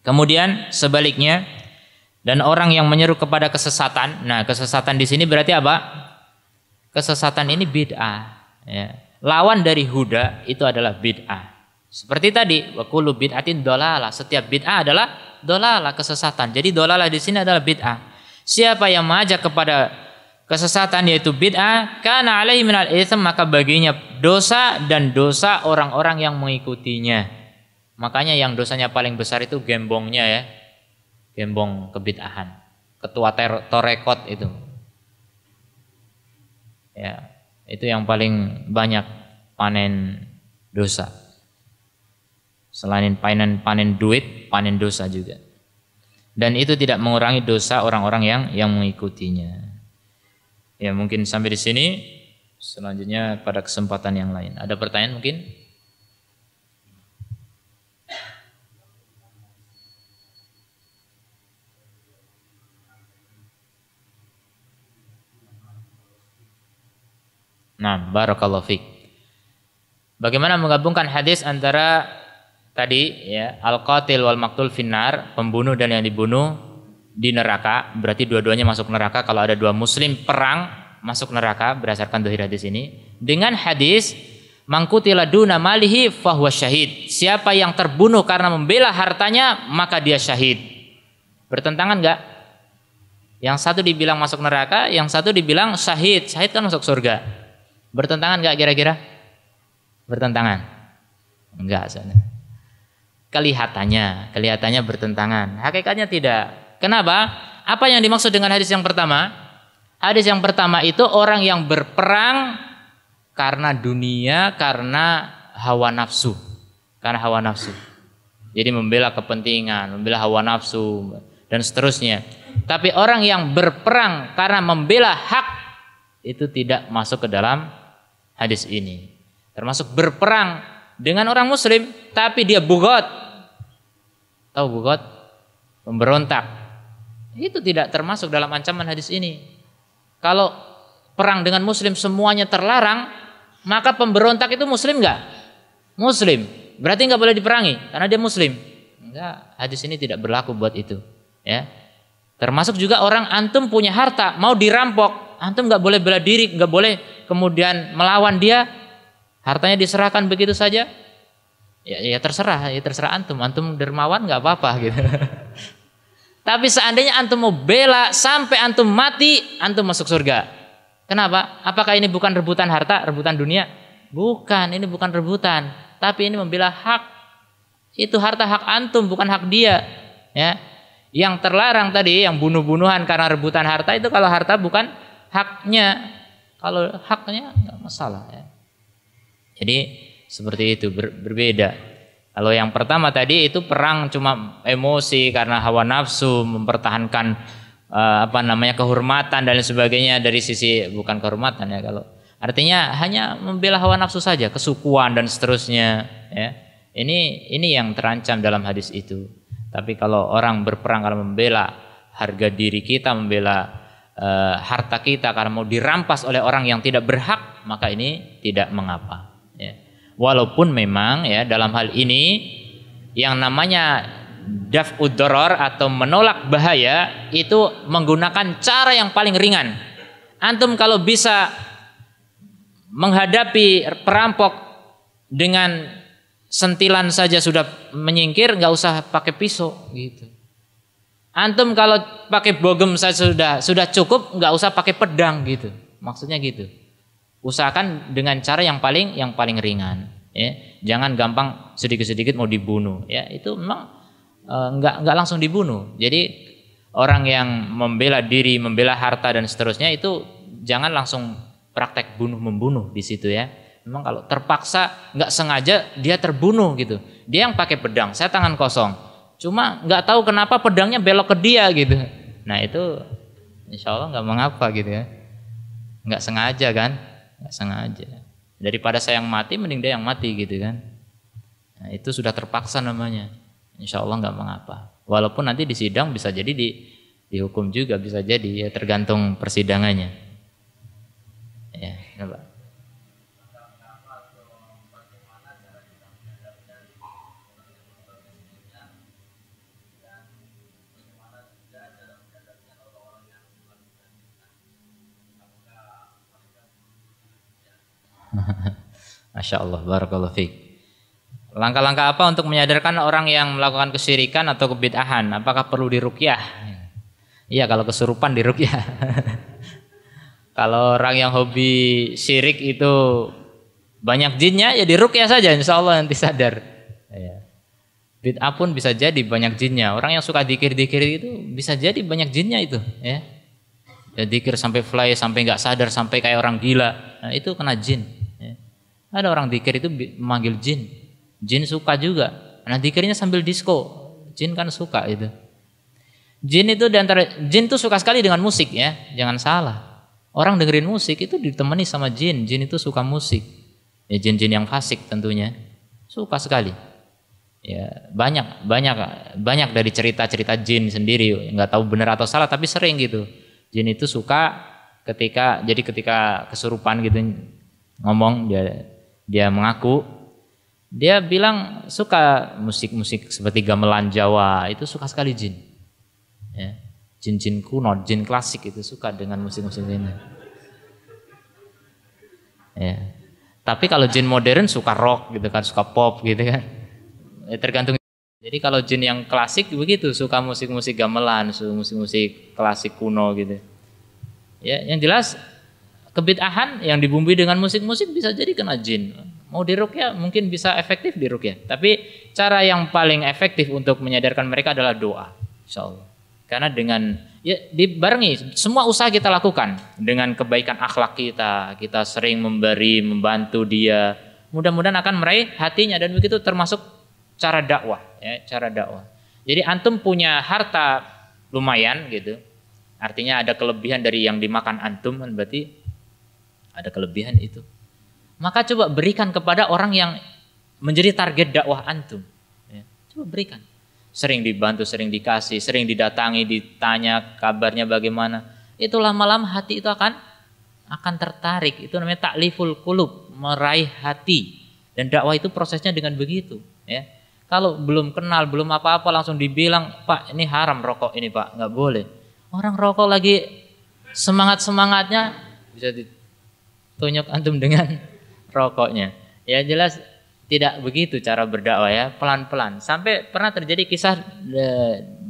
Kemudian sebaliknya dan orang yang menyeru kepada kesesatan. Nah, kesesatan di sini berarti apa? Kesesatan ini bid'ah. Ya. Lawan dari huda itu adalah bid'ah. Seperti tadi, wakulu bid'atin dolala. Setiap bid'ah adalah dolalah kesesatan. Jadi dolalah di sini adalah bid'ah. Siapa yang mengajak kepada kesesatan yaitu bid'ah karena alaihi minal itsm maka baginya dosa dan dosa orang-orang yang mengikutinya. Makanya yang dosanya paling besar itu gembongnya ya. Gembong kebid'ahan. Ketua torekot itu. Ya, itu yang paling banyak panen dosa. Selain panen panen duit, panen dosa juga. Dan itu tidak mengurangi dosa orang-orang yang yang mengikutinya. Ya mungkin sampai di sini. Selanjutnya pada kesempatan yang lain. Ada pertanyaan mungkin? Nah, barakallahu fiik. Bagaimana menggabungkan hadis antara tadi ya al-qatil wal Maktul finnar, pembunuh dan yang dibunuh di neraka, berarti dua-duanya masuk neraka. Kalau ada dua muslim perang masuk neraka berdasarkan dohir hadis ini. Dengan hadis mangkutila duna malihi fahuwa syahid. Siapa yang terbunuh karena membela hartanya maka dia syahid. Bertentangan enggak? Yang satu dibilang masuk neraka, yang satu dibilang syahid. Syahid kan masuk surga. Bertentangan enggak kira-kira? Bertentangan. Enggak sana Kelihatannya, kelihatannya bertentangan. Hakikatnya tidak. Kenapa? Apa yang dimaksud dengan hadis yang pertama? Hadis yang pertama itu orang yang berperang karena dunia, karena hawa nafsu. Karena hawa nafsu. Jadi membela kepentingan, membela hawa nafsu dan seterusnya. Tapi orang yang berperang karena membela hak itu tidak masuk ke dalam hadis ini. Termasuk berperang dengan orang muslim tapi dia bugot. Tahu bugot? Pemberontak itu tidak termasuk dalam ancaman hadis ini. Kalau perang dengan muslim semuanya terlarang, maka pemberontak itu muslim enggak? Muslim. Berarti enggak boleh diperangi karena dia muslim. Enggak, hadis ini tidak berlaku buat itu, ya. Termasuk juga orang antum punya harta mau dirampok, antum nggak boleh bela diri, nggak boleh kemudian melawan dia, hartanya diserahkan begitu saja. Ya, ya terserah, ya terserah antum. Antum dermawan nggak apa-apa gitu. Tapi seandainya antum mau bela sampai antum mati, antum masuk surga. Kenapa? Apakah ini bukan rebutan harta, rebutan dunia? Bukan, ini bukan rebutan, tapi ini membela hak. Itu harta hak antum, bukan hak dia. Ya. Yang terlarang tadi yang bunuh-bunuhan karena rebutan harta itu kalau harta bukan haknya. Kalau haknya tidak masalah ya. Jadi seperti itu ber berbeda. Kalau yang pertama tadi itu perang cuma emosi karena hawa nafsu mempertahankan uh, apa namanya kehormatan dan sebagainya dari sisi bukan kehormatan ya kalau artinya hanya membela hawa nafsu saja kesukuan dan seterusnya ya ini ini yang terancam dalam hadis itu tapi kalau orang berperang karena membela harga diri kita membela uh, harta kita karena mau dirampas oleh orang yang tidak berhak maka ini tidak mengapa Walaupun memang ya dalam hal ini yang namanya daf udoror atau menolak bahaya itu menggunakan cara yang paling ringan. Antum kalau bisa menghadapi perampok dengan sentilan saja sudah menyingkir, nggak usah pakai pisau gitu. Antum kalau pakai bogem saja sudah sudah cukup, nggak usah pakai pedang gitu. Maksudnya gitu usahakan dengan cara yang paling yang paling ringan ya jangan gampang sedikit-sedikit mau dibunuh ya itu memang e, nggak nggak langsung dibunuh jadi orang yang membela diri membela harta dan seterusnya itu jangan langsung praktek bunuh membunuh di situ ya memang kalau terpaksa nggak sengaja dia terbunuh gitu dia yang pakai pedang saya tangan kosong cuma nggak tahu kenapa pedangnya belok ke dia gitu nah itu insya Allah nggak mengapa gitu ya nggak sengaja kan nggak sengaja daripada saya yang mati mending dia yang mati gitu kan nah, itu sudah terpaksa namanya insya Allah nggak mengapa walaupun nanti di sidang bisa jadi di dihukum juga bisa jadi ya tergantung persidangannya ya, nampak. Masya Allah, barakallahu fiqh. Langkah-langkah apa untuk menyadarkan orang yang melakukan kesirikan atau kebid'ahan? Apakah perlu dirukyah? Iya, kalau kesurupan dirukyah. kalau orang yang hobi syirik itu banyak jinnya ya dirukyah saja insya Allah nanti sadar. Iya. Bid'ah pun bisa jadi banyak jinnya. Orang yang suka dikir-dikir itu bisa jadi banyak jinnya itu, ya. Ya dikir sampai fly, sampai nggak sadar, sampai kayak orang gila. Nah, itu kena jin. Ada orang dikir itu memanggil jin. Jin suka juga. Nah dikirnya sambil disco. Jin kan suka itu. Jin itu di antara jin tuh suka sekali dengan musik ya, jangan salah. Orang dengerin musik itu ditemani sama jin. Jin itu suka musik. Ya jin-jin yang fasik tentunya. Suka sekali. Ya, banyak banyak banyak dari cerita-cerita jin sendiri nggak tahu benar atau salah tapi sering gitu. Jin itu suka ketika jadi ketika kesurupan gitu ngomong dia dia mengaku dia bilang suka musik-musik seperti gamelan Jawa itu suka sekali jin ya. jin-jin kuno jin klasik itu suka dengan musik-musik ini ya. tapi kalau jin modern suka rock gitu kan suka pop gitu kan ya, tergantung jadi kalau jin yang klasik begitu suka musik-musik gamelan suka musik-musik klasik kuno gitu ya yang jelas kebitahan yang dibumbui dengan musik-musik bisa jadi kena jin. Mau dirukyah mungkin bisa efektif dirukyah, tapi cara yang paling efektif untuk menyadarkan mereka adalah doa. Allah. Karena dengan ya dibarengi semua usaha kita lakukan dengan kebaikan akhlak kita, kita sering memberi, membantu dia, mudah-mudahan akan meraih hatinya dan begitu termasuk cara dakwah, ya, cara dakwah. Jadi antum punya harta lumayan gitu. Artinya ada kelebihan dari yang dimakan antum kan, berarti ada kelebihan itu. Maka coba berikan kepada orang yang menjadi target dakwah antum. Ya, coba berikan. Sering dibantu, sering dikasih, sering didatangi, ditanya kabarnya bagaimana. Itu lama-lama hati itu akan akan tertarik. Itu namanya takliful kulub, meraih hati. Dan dakwah itu prosesnya dengan begitu. Ya. Kalau belum kenal, belum apa-apa langsung dibilang, Pak ini haram rokok ini Pak, nggak boleh. Orang rokok lagi semangat-semangatnya bisa di tunjuk antum dengan rokoknya. Ya jelas tidak begitu cara berdakwah ya, pelan-pelan. Sampai pernah terjadi kisah e,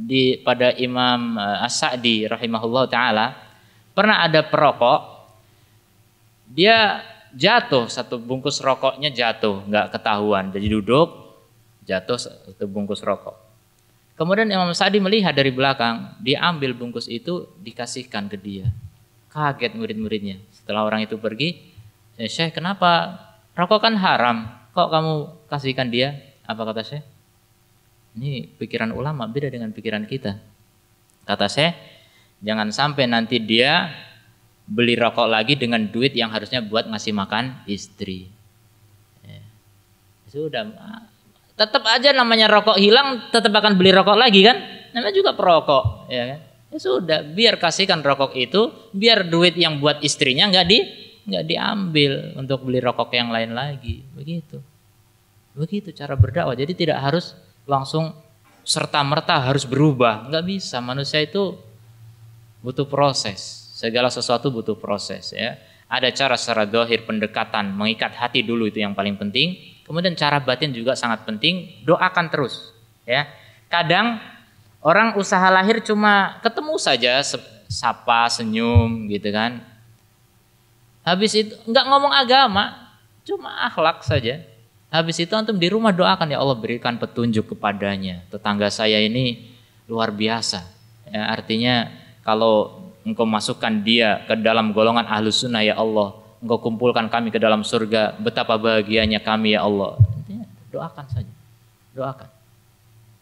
di pada Imam e, As-Sa'di rahimahullah taala, pernah ada perokok dia jatuh satu bungkus rokoknya jatuh nggak ketahuan jadi duduk jatuh satu bungkus rokok kemudian Imam Sa'di melihat dari belakang diambil bungkus itu dikasihkan ke dia kaget murid-muridnya setelah orang itu pergi, saya eh, Syekh kenapa? Rokok kan haram, kok kamu kasihkan dia? Apa kata saya? Ini pikiran ulama beda dengan pikiran kita. Kata saya, jangan sampai nanti dia beli rokok lagi dengan duit yang harusnya buat ngasih makan istri. Ya. Sudah, tetap aja namanya rokok hilang tetap akan beli rokok lagi kan namanya juga perokok ya kan Ya sudah, biar kasihkan rokok itu, biar duit yang buat istrinya nggak di nggak diambil untuk beli rokok yang lain lagi. Begitu. Begitu cara berdakwah. Jadi tidak harus langsung serta merta harus berubah. Nggak bisa. Manusia itu butuh proses. Segala sesuatu butuh proses ya. Ada cara secara dohir pendekatan, mengikat hati dulu itu yang paling penting. Kemudian cara batin juga sangat penting. Doakan terus ya. Kadang Orang usaha lahir cuma ketemu saja sapa, senyum gitu kan. Habis itu nggak ngomong agama, cuma akhlak saja. Habis itu antum di rumah doakan ya Allah berikan petunjuk kepadanya. Tetangga saya ini luar biasa. Ya, artinya kalau engkau masukkan dia ke dalam golongan ahlus sunnah ya Allah. Engkau kumpulkan kami ke dalam surga. Betapa bahagianya kami ya Allah. Doakan saja. Doakan.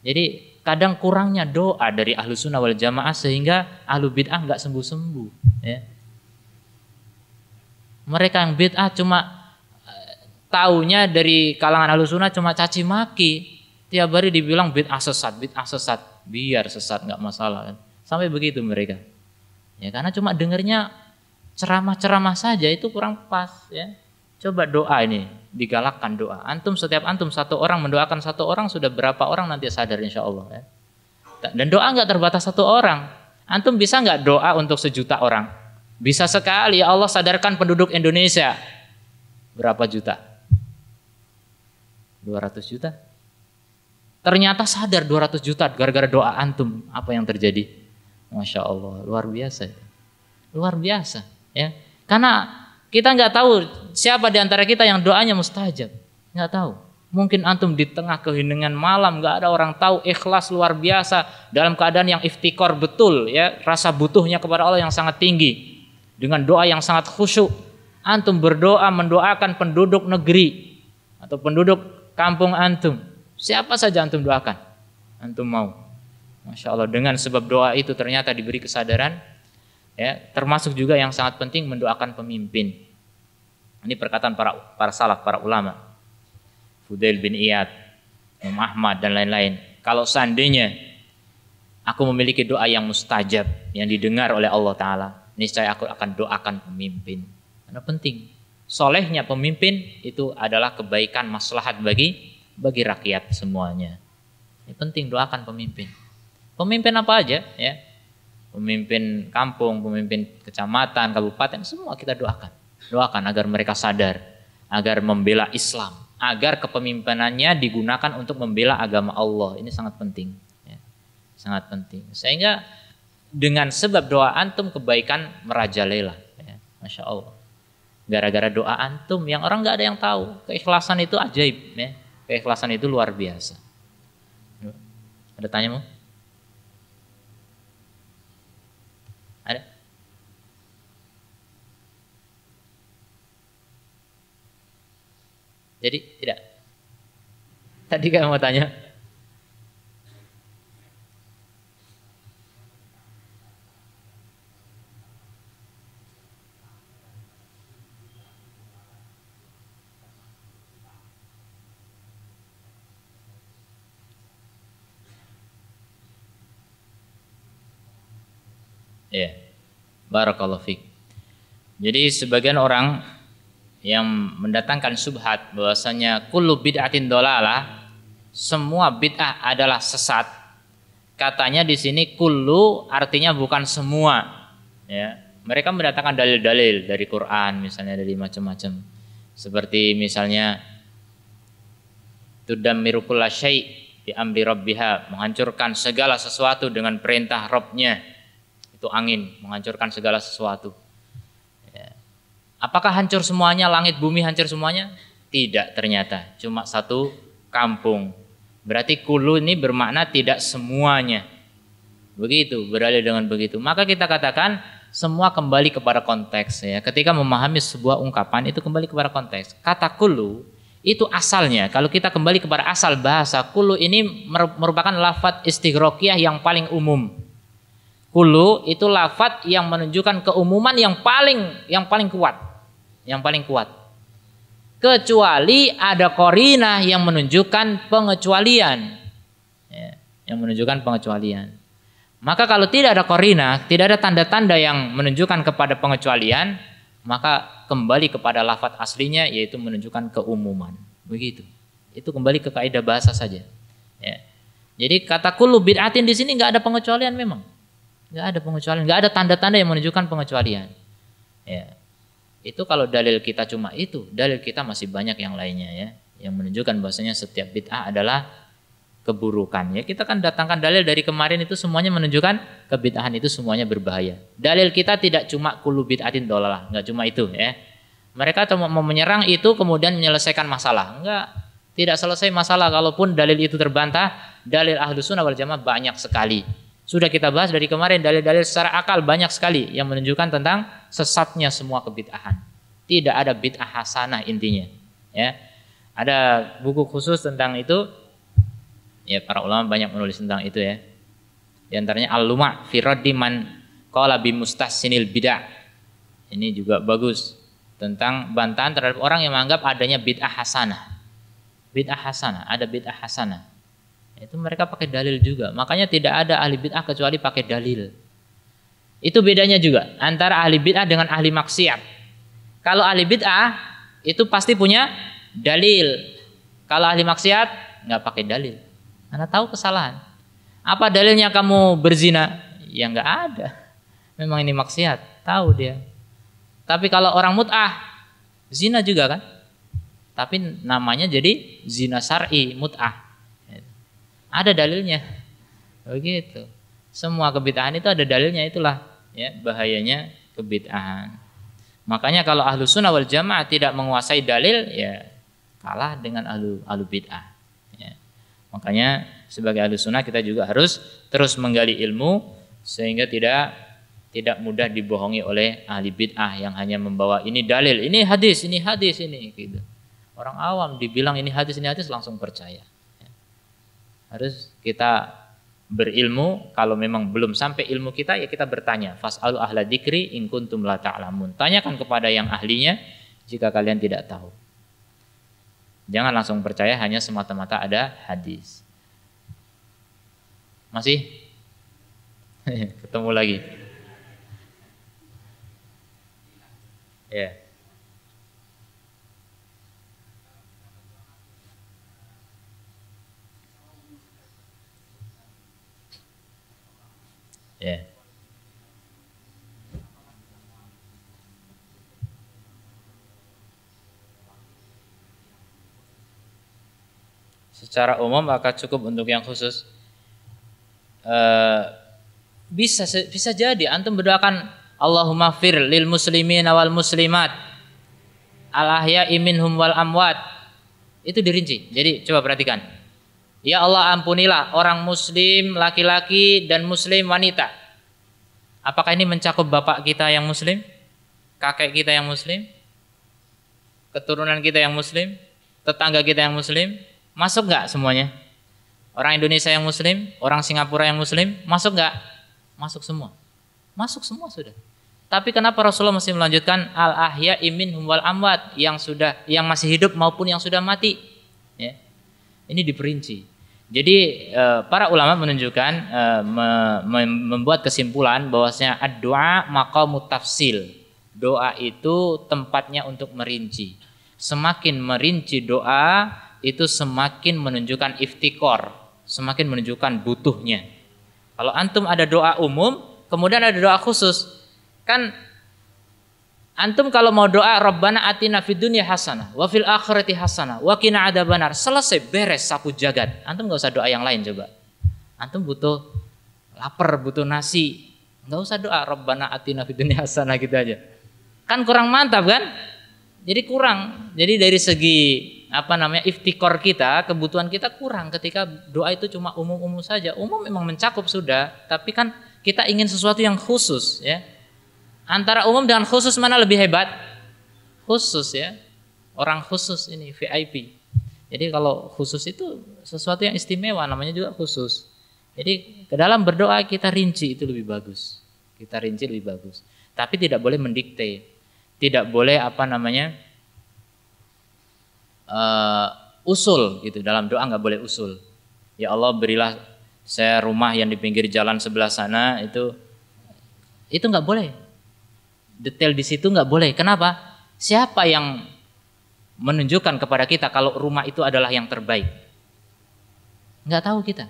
Jadi kadang kurangnya doa dari ahlu sunnah wal jamaah sehingga ahlu bid'ah nggak sembuh-sembuh. Ya. Mereka yang bid'ah cuma eh, taunya dari kalangan ahlu sunnah cuma caci maki. Tiap hari dibilang bid'ah sesat, bid'ah sesat. Biar sesat nggak masalah. Kan. Sampai begitu mereka. Ya, karena cuma dengernya ceramah-ceramah saja itu kurang pas ya. Coba doa ini, digalakkan doa. Antum setiap antum satu orang mendoakan satu orang sudah berapa orang nanti sadar insya Allah. Ya. Dan doa nggak terbatas satu orang. Antum bisa nggak doa untuk sejuta orang? Bisa sekali ya Allah sadarkan penduduk Indonesia berapa juta? 200 juta. Ternyata sadar 200 juta gara-gara doa antum apa yang terjadi? Masya Allah luar biasa, luar biasa ya. Karena kita nggak tahu Siapa di antara kita yang doanya mustajab? Nggak tahu. Mungkin antum di tengah keheningan malam nggak ada orang tahu ikhlas luar biasa dalam keadaan yang iftikor betul ya rasa butuhnya kepada Allah yang sangat tinggi dengan doa yang sangat khusyuk. Antum berdoa mendoakan penduduk negeri atau penduduk kampung antum. Siapa saja antum doakan? Antum mau. Masya Allah dengan sebab doa itu ternyata diberi kesadaran ya termasuk juga yang sangat penting mendoakan pemimpin ini perkataan para para salaf, para ulama. Fudail bin Iyad, Muhammad dan lain-lain. Kalau seandainya aku memiliki doa yang mustajab yang didengar oleh Allah taala, niscaya aku akan doakan pemimpin. Karena penting. Solehnya pemimpin itu adalah kebaikan maslahat bagi bagi rakyat semuanya. Ini penting doakan pemimpin. Pemimpin apa aja ya? Pemimpin kampung, pemimpin kecamatan, kabupaten, semua kita doakan Doakan agar mereka sadar, agar membela Islam, agar kepemimpinannya digunakan untuk membela agama Allah. Ini sangat penting, ya. sangat penting. Sehingga dengan sebab doa antum kebaikan merajalela, ya. masya Allah. Gara-gara doa antum yang orang nggak ada yang tahu, keikhlasan itu ajaib, ya. keikhlasan itu luar biasa. Ada tanya mau? Jadi tidak. Tadi kan mau tanya? Ya. Yeah. Barakallahu fiik. Jadi sebagian orang yang mendatangkan subhat bahwasanya kullu bid'atin dolalah semua bid'ah adalah sesat katanya di sini kullu artinya bukan semua ya mereka mendatangkan dalil-dalil dari Quran misalnya dari macam-macam seperti misalnya tudammiru kullasyai bi amri rabbiha menghancurkan segala sesuatu dengan perintah Robnya itu angin menghancurkan segala sesuatu Apakah hancur semuanya, langit bumi hancur semuanya? Tidak ternyata, cuma satu kampung. Berarti kulu ini bermakna tidak semuanya. Begitu, beralih dengan begitu. Maka kita katakan semua kembali kepada konteks ya. Ketika memahami sebuah ungkapan itu kembali kepada konteks. Kata kulu itu asalnya kalau kita kembali kepada asal bahasa kulu ini merupakan lafat istighrokiyah yang paling umum. Kulu itu lafat yang menunjukkan keumuman yang paling yang paling kuat yang paling kuat. Kecuali ada korina yang menunjukkan pengecualian. Ya, yang menunjukkan pengecualian. Maka kalau tidak ada korina, tidak ada tanda-tanda yang menunjukkan kepada pengecualian, maka kembali kepada lafat aslinya yaitu menunjukkan keumuman. Begitu. Itu kembali ke kaidah bahasa saja. Ya. Jadi kata kullu bid'atin di sini nggak ada pengecualian memang. Nggak ada pengecualian, nggak ada tanda-tanda yang menunjukkan pengecualian. Ya. Itu kalau dalil kita cuma itu, dalil kita masih banyak yang lainnya ya, yang menunjukkan bahwasanya setiap bid'ah adalah keburukan ya. Kita kan datangkan dalil dari kemarin itu semuanya menunjukkan kebid'ahan itu semuanya berbahaya. Dalil kita tidak cuma kulu bid'atin dolalah, nggak cuma itu ya. Mereka cuma mau menyerang itu kemudian menyelesaikan masalah. Enggak, tidak selesai masalah kalaupun dalil itu terbantah. Dalil ahlu sunnah wal jamaah banyak sekali. Sudah kita bahas dari kemarin dalil-dalil secara akal banyak sekali yang menunjukkan tentang sesatnya semua kebid'ahan. Tidak ada bid'ah hasanah intinya. Ya. Ada buku khusus tentang itu. Ya, para ulama banyak menulis tentang itu ya. Di antaranya Al-Luma fi raddi man qala bi mustahsinil bid'ah. Ini juga bagus tentang bantahan terhadap orang yang menganggap adanya bid'ah hasanah. Bid'ah hasanah, ada bid'ah hasanah. Itu mereka pakai dalil juga. Makanya tidak ada ahli bid'ah kecuali pakai dalil. Itu bedanya juga antara ahli bid'ah dengan ahli maksiat. Kalau ahli bid'ah itu pasti punya dalil. Kalau ahli maksiat nggak pakai dalil. Anda tahu kesalahan. Apa dalilnya kamu berzina? Ya nggak ada. Memang ini maksiat, tahu dia. Tapi kalau orang mut'ah, zina juga kan? Tapi namanya jadi zina syar'i, mut'ah ada dalilnya begitu semua kebitahan itu ada dalilnya itulah ya bahayanya kebid'ahan. Makanya kalau ahlu sunnah wal jamaah tidak menguasai dalil, ya kalah dengan ahlu, ahlu bid'ah. Ya. Makanya sebagai ahlu sunnah kita juga harus terus menggali ilmu sehingga tidak tidak mudah dibohongi oleh ahli bid'ah yang hanya membawa ini dalil, ini hadis, ini hadis, ini gitu. Orang awam dibilang ini hadis, ini hadis langsung percaya. Ya. Harus kita berilmu kalau memang belum sampai ilmu kita ya kita bertanya fasalu ahla dikri in kuntum la ta'lamun tanyakan kepada yang ahlinya jika kalian tidak tahu jangan langsung percaya hanya semata-mata ada hadis masih ketemu lagi ya yeah. ya secara umum maka cukup untuk yang khusus E, bisa bisa jadi antum berdoakan Allahumma fir lil muslimin awal muslimat al ahya'i wal amwat itu dirinci jadi coba perhatikan Ya Allah ampunilah orang muslim laki-laki dan muslim wanita. Apakah ini mencakup bapak kita yang muslim? Kakek kita yang muslim? Keturunan kita yang muslim? Tetangga kita yang muslim? Masuk nggak semuanya? Orang Indonesia yang muslim? Orang Singapura yang muslim? Masuk nggak? Masuk semua. Masuk semua sudah. Tapi kenapa Rasulullah masih melanjutkan al ahya imin humwal amwat yang sudah yang masih hidup maupun yang sudah mati? Ya. Ini diperinci. Jadi eh, para ulama menunjukkan uh, membuat kesimpulan bahwasanya doa maka mutafsil. Doa itu tempatnya untuk merinci. Semakin merinci doa itu semakin menunjukkan iftikor, semakin menunjukkan butuhnya. Kalau antum ada doa umum, kemudian ada doa khusus, kan Antum kalau mau doa Rabbana atina fid dunya hasanah wa fil akhirati hasanah wa qina adzabannar. Selesai beres sapu jagat. Antum nggak usah doa yang lain coba. Antum butuh lapar, butuh nasi. Nggak usah doa Rabbana atina fid dunya hasanah gitu aja. Kan kurang mantap kan? Jadi kurang. Jadi dari segi apa namanya iftikor kita, kebutuhan kita kurang ketika doa itu cuma umum-umum saja. Umum memang mencakup sudah, tapi kan kita ingin sesuatu yang khusus ya. Antara umum dengan khusus mana lebih hebat? Khusus ya. Orang khusus ini VIP. Jadi kalau khusus itu sesuatu yang istimewa namanya juga khusus. Jadi ke dalam berdoa kita rinci itu lebih bagus. Kita rinci lebih bagus. Tapi tidak boleh mendikte. Tidak boleh apa namanya? Uh, usul gitu dalam doa nggak boleh usul. Ya Allah berilah saya rumah yang di pinggir jalan sebelah sana itu itu nggak boleh detail di situ nggak boleh. Kenapa? Siapa yang menunjukkan kepada kita kalau rumah itu adalah yang terbaik? Nggak tahu kita.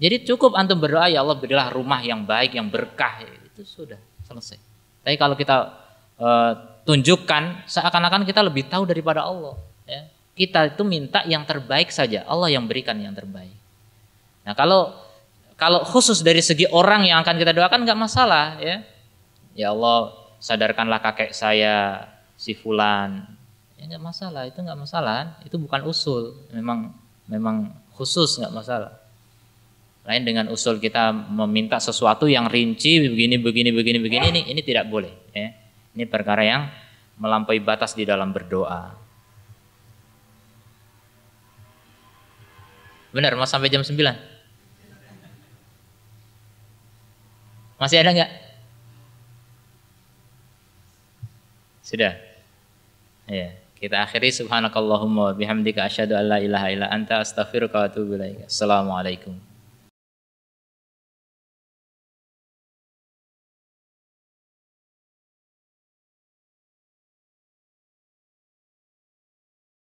Jadi cukup antum berdoa ya Allah berilah rumah yang baik, yang berkah itu sudah selesai. Tapi kalau kita e, tunjukkan seakan-akan kita lebih tahu daripada Allah. Ya. Kita itu minta yang terbaik saja, Allah yang berikan yang terbaik. Nah kalau kalau khusus dari segi orang yang akan kita doakan nggak masalah ya. Ya Allah sadarkanlah kakek saya si fulan ya nggak masalah itu nggak masalah kan? itu bukan usul memang memang khusus nggak masalah lain dengan usul kita meminta sesuatu yang rinci begini begini begini begini ini ini tidak boleh ya. ini perkara yang melampaui batas di dalam berdoa benar mau sampai jam 9 masih ada nggak Sudah. Ya, kita akhiri subhanakallahumma bihamdika asyhadu an la ilaha illa anta astaghfiruka wa atubu ilaika. Assalamualaikum.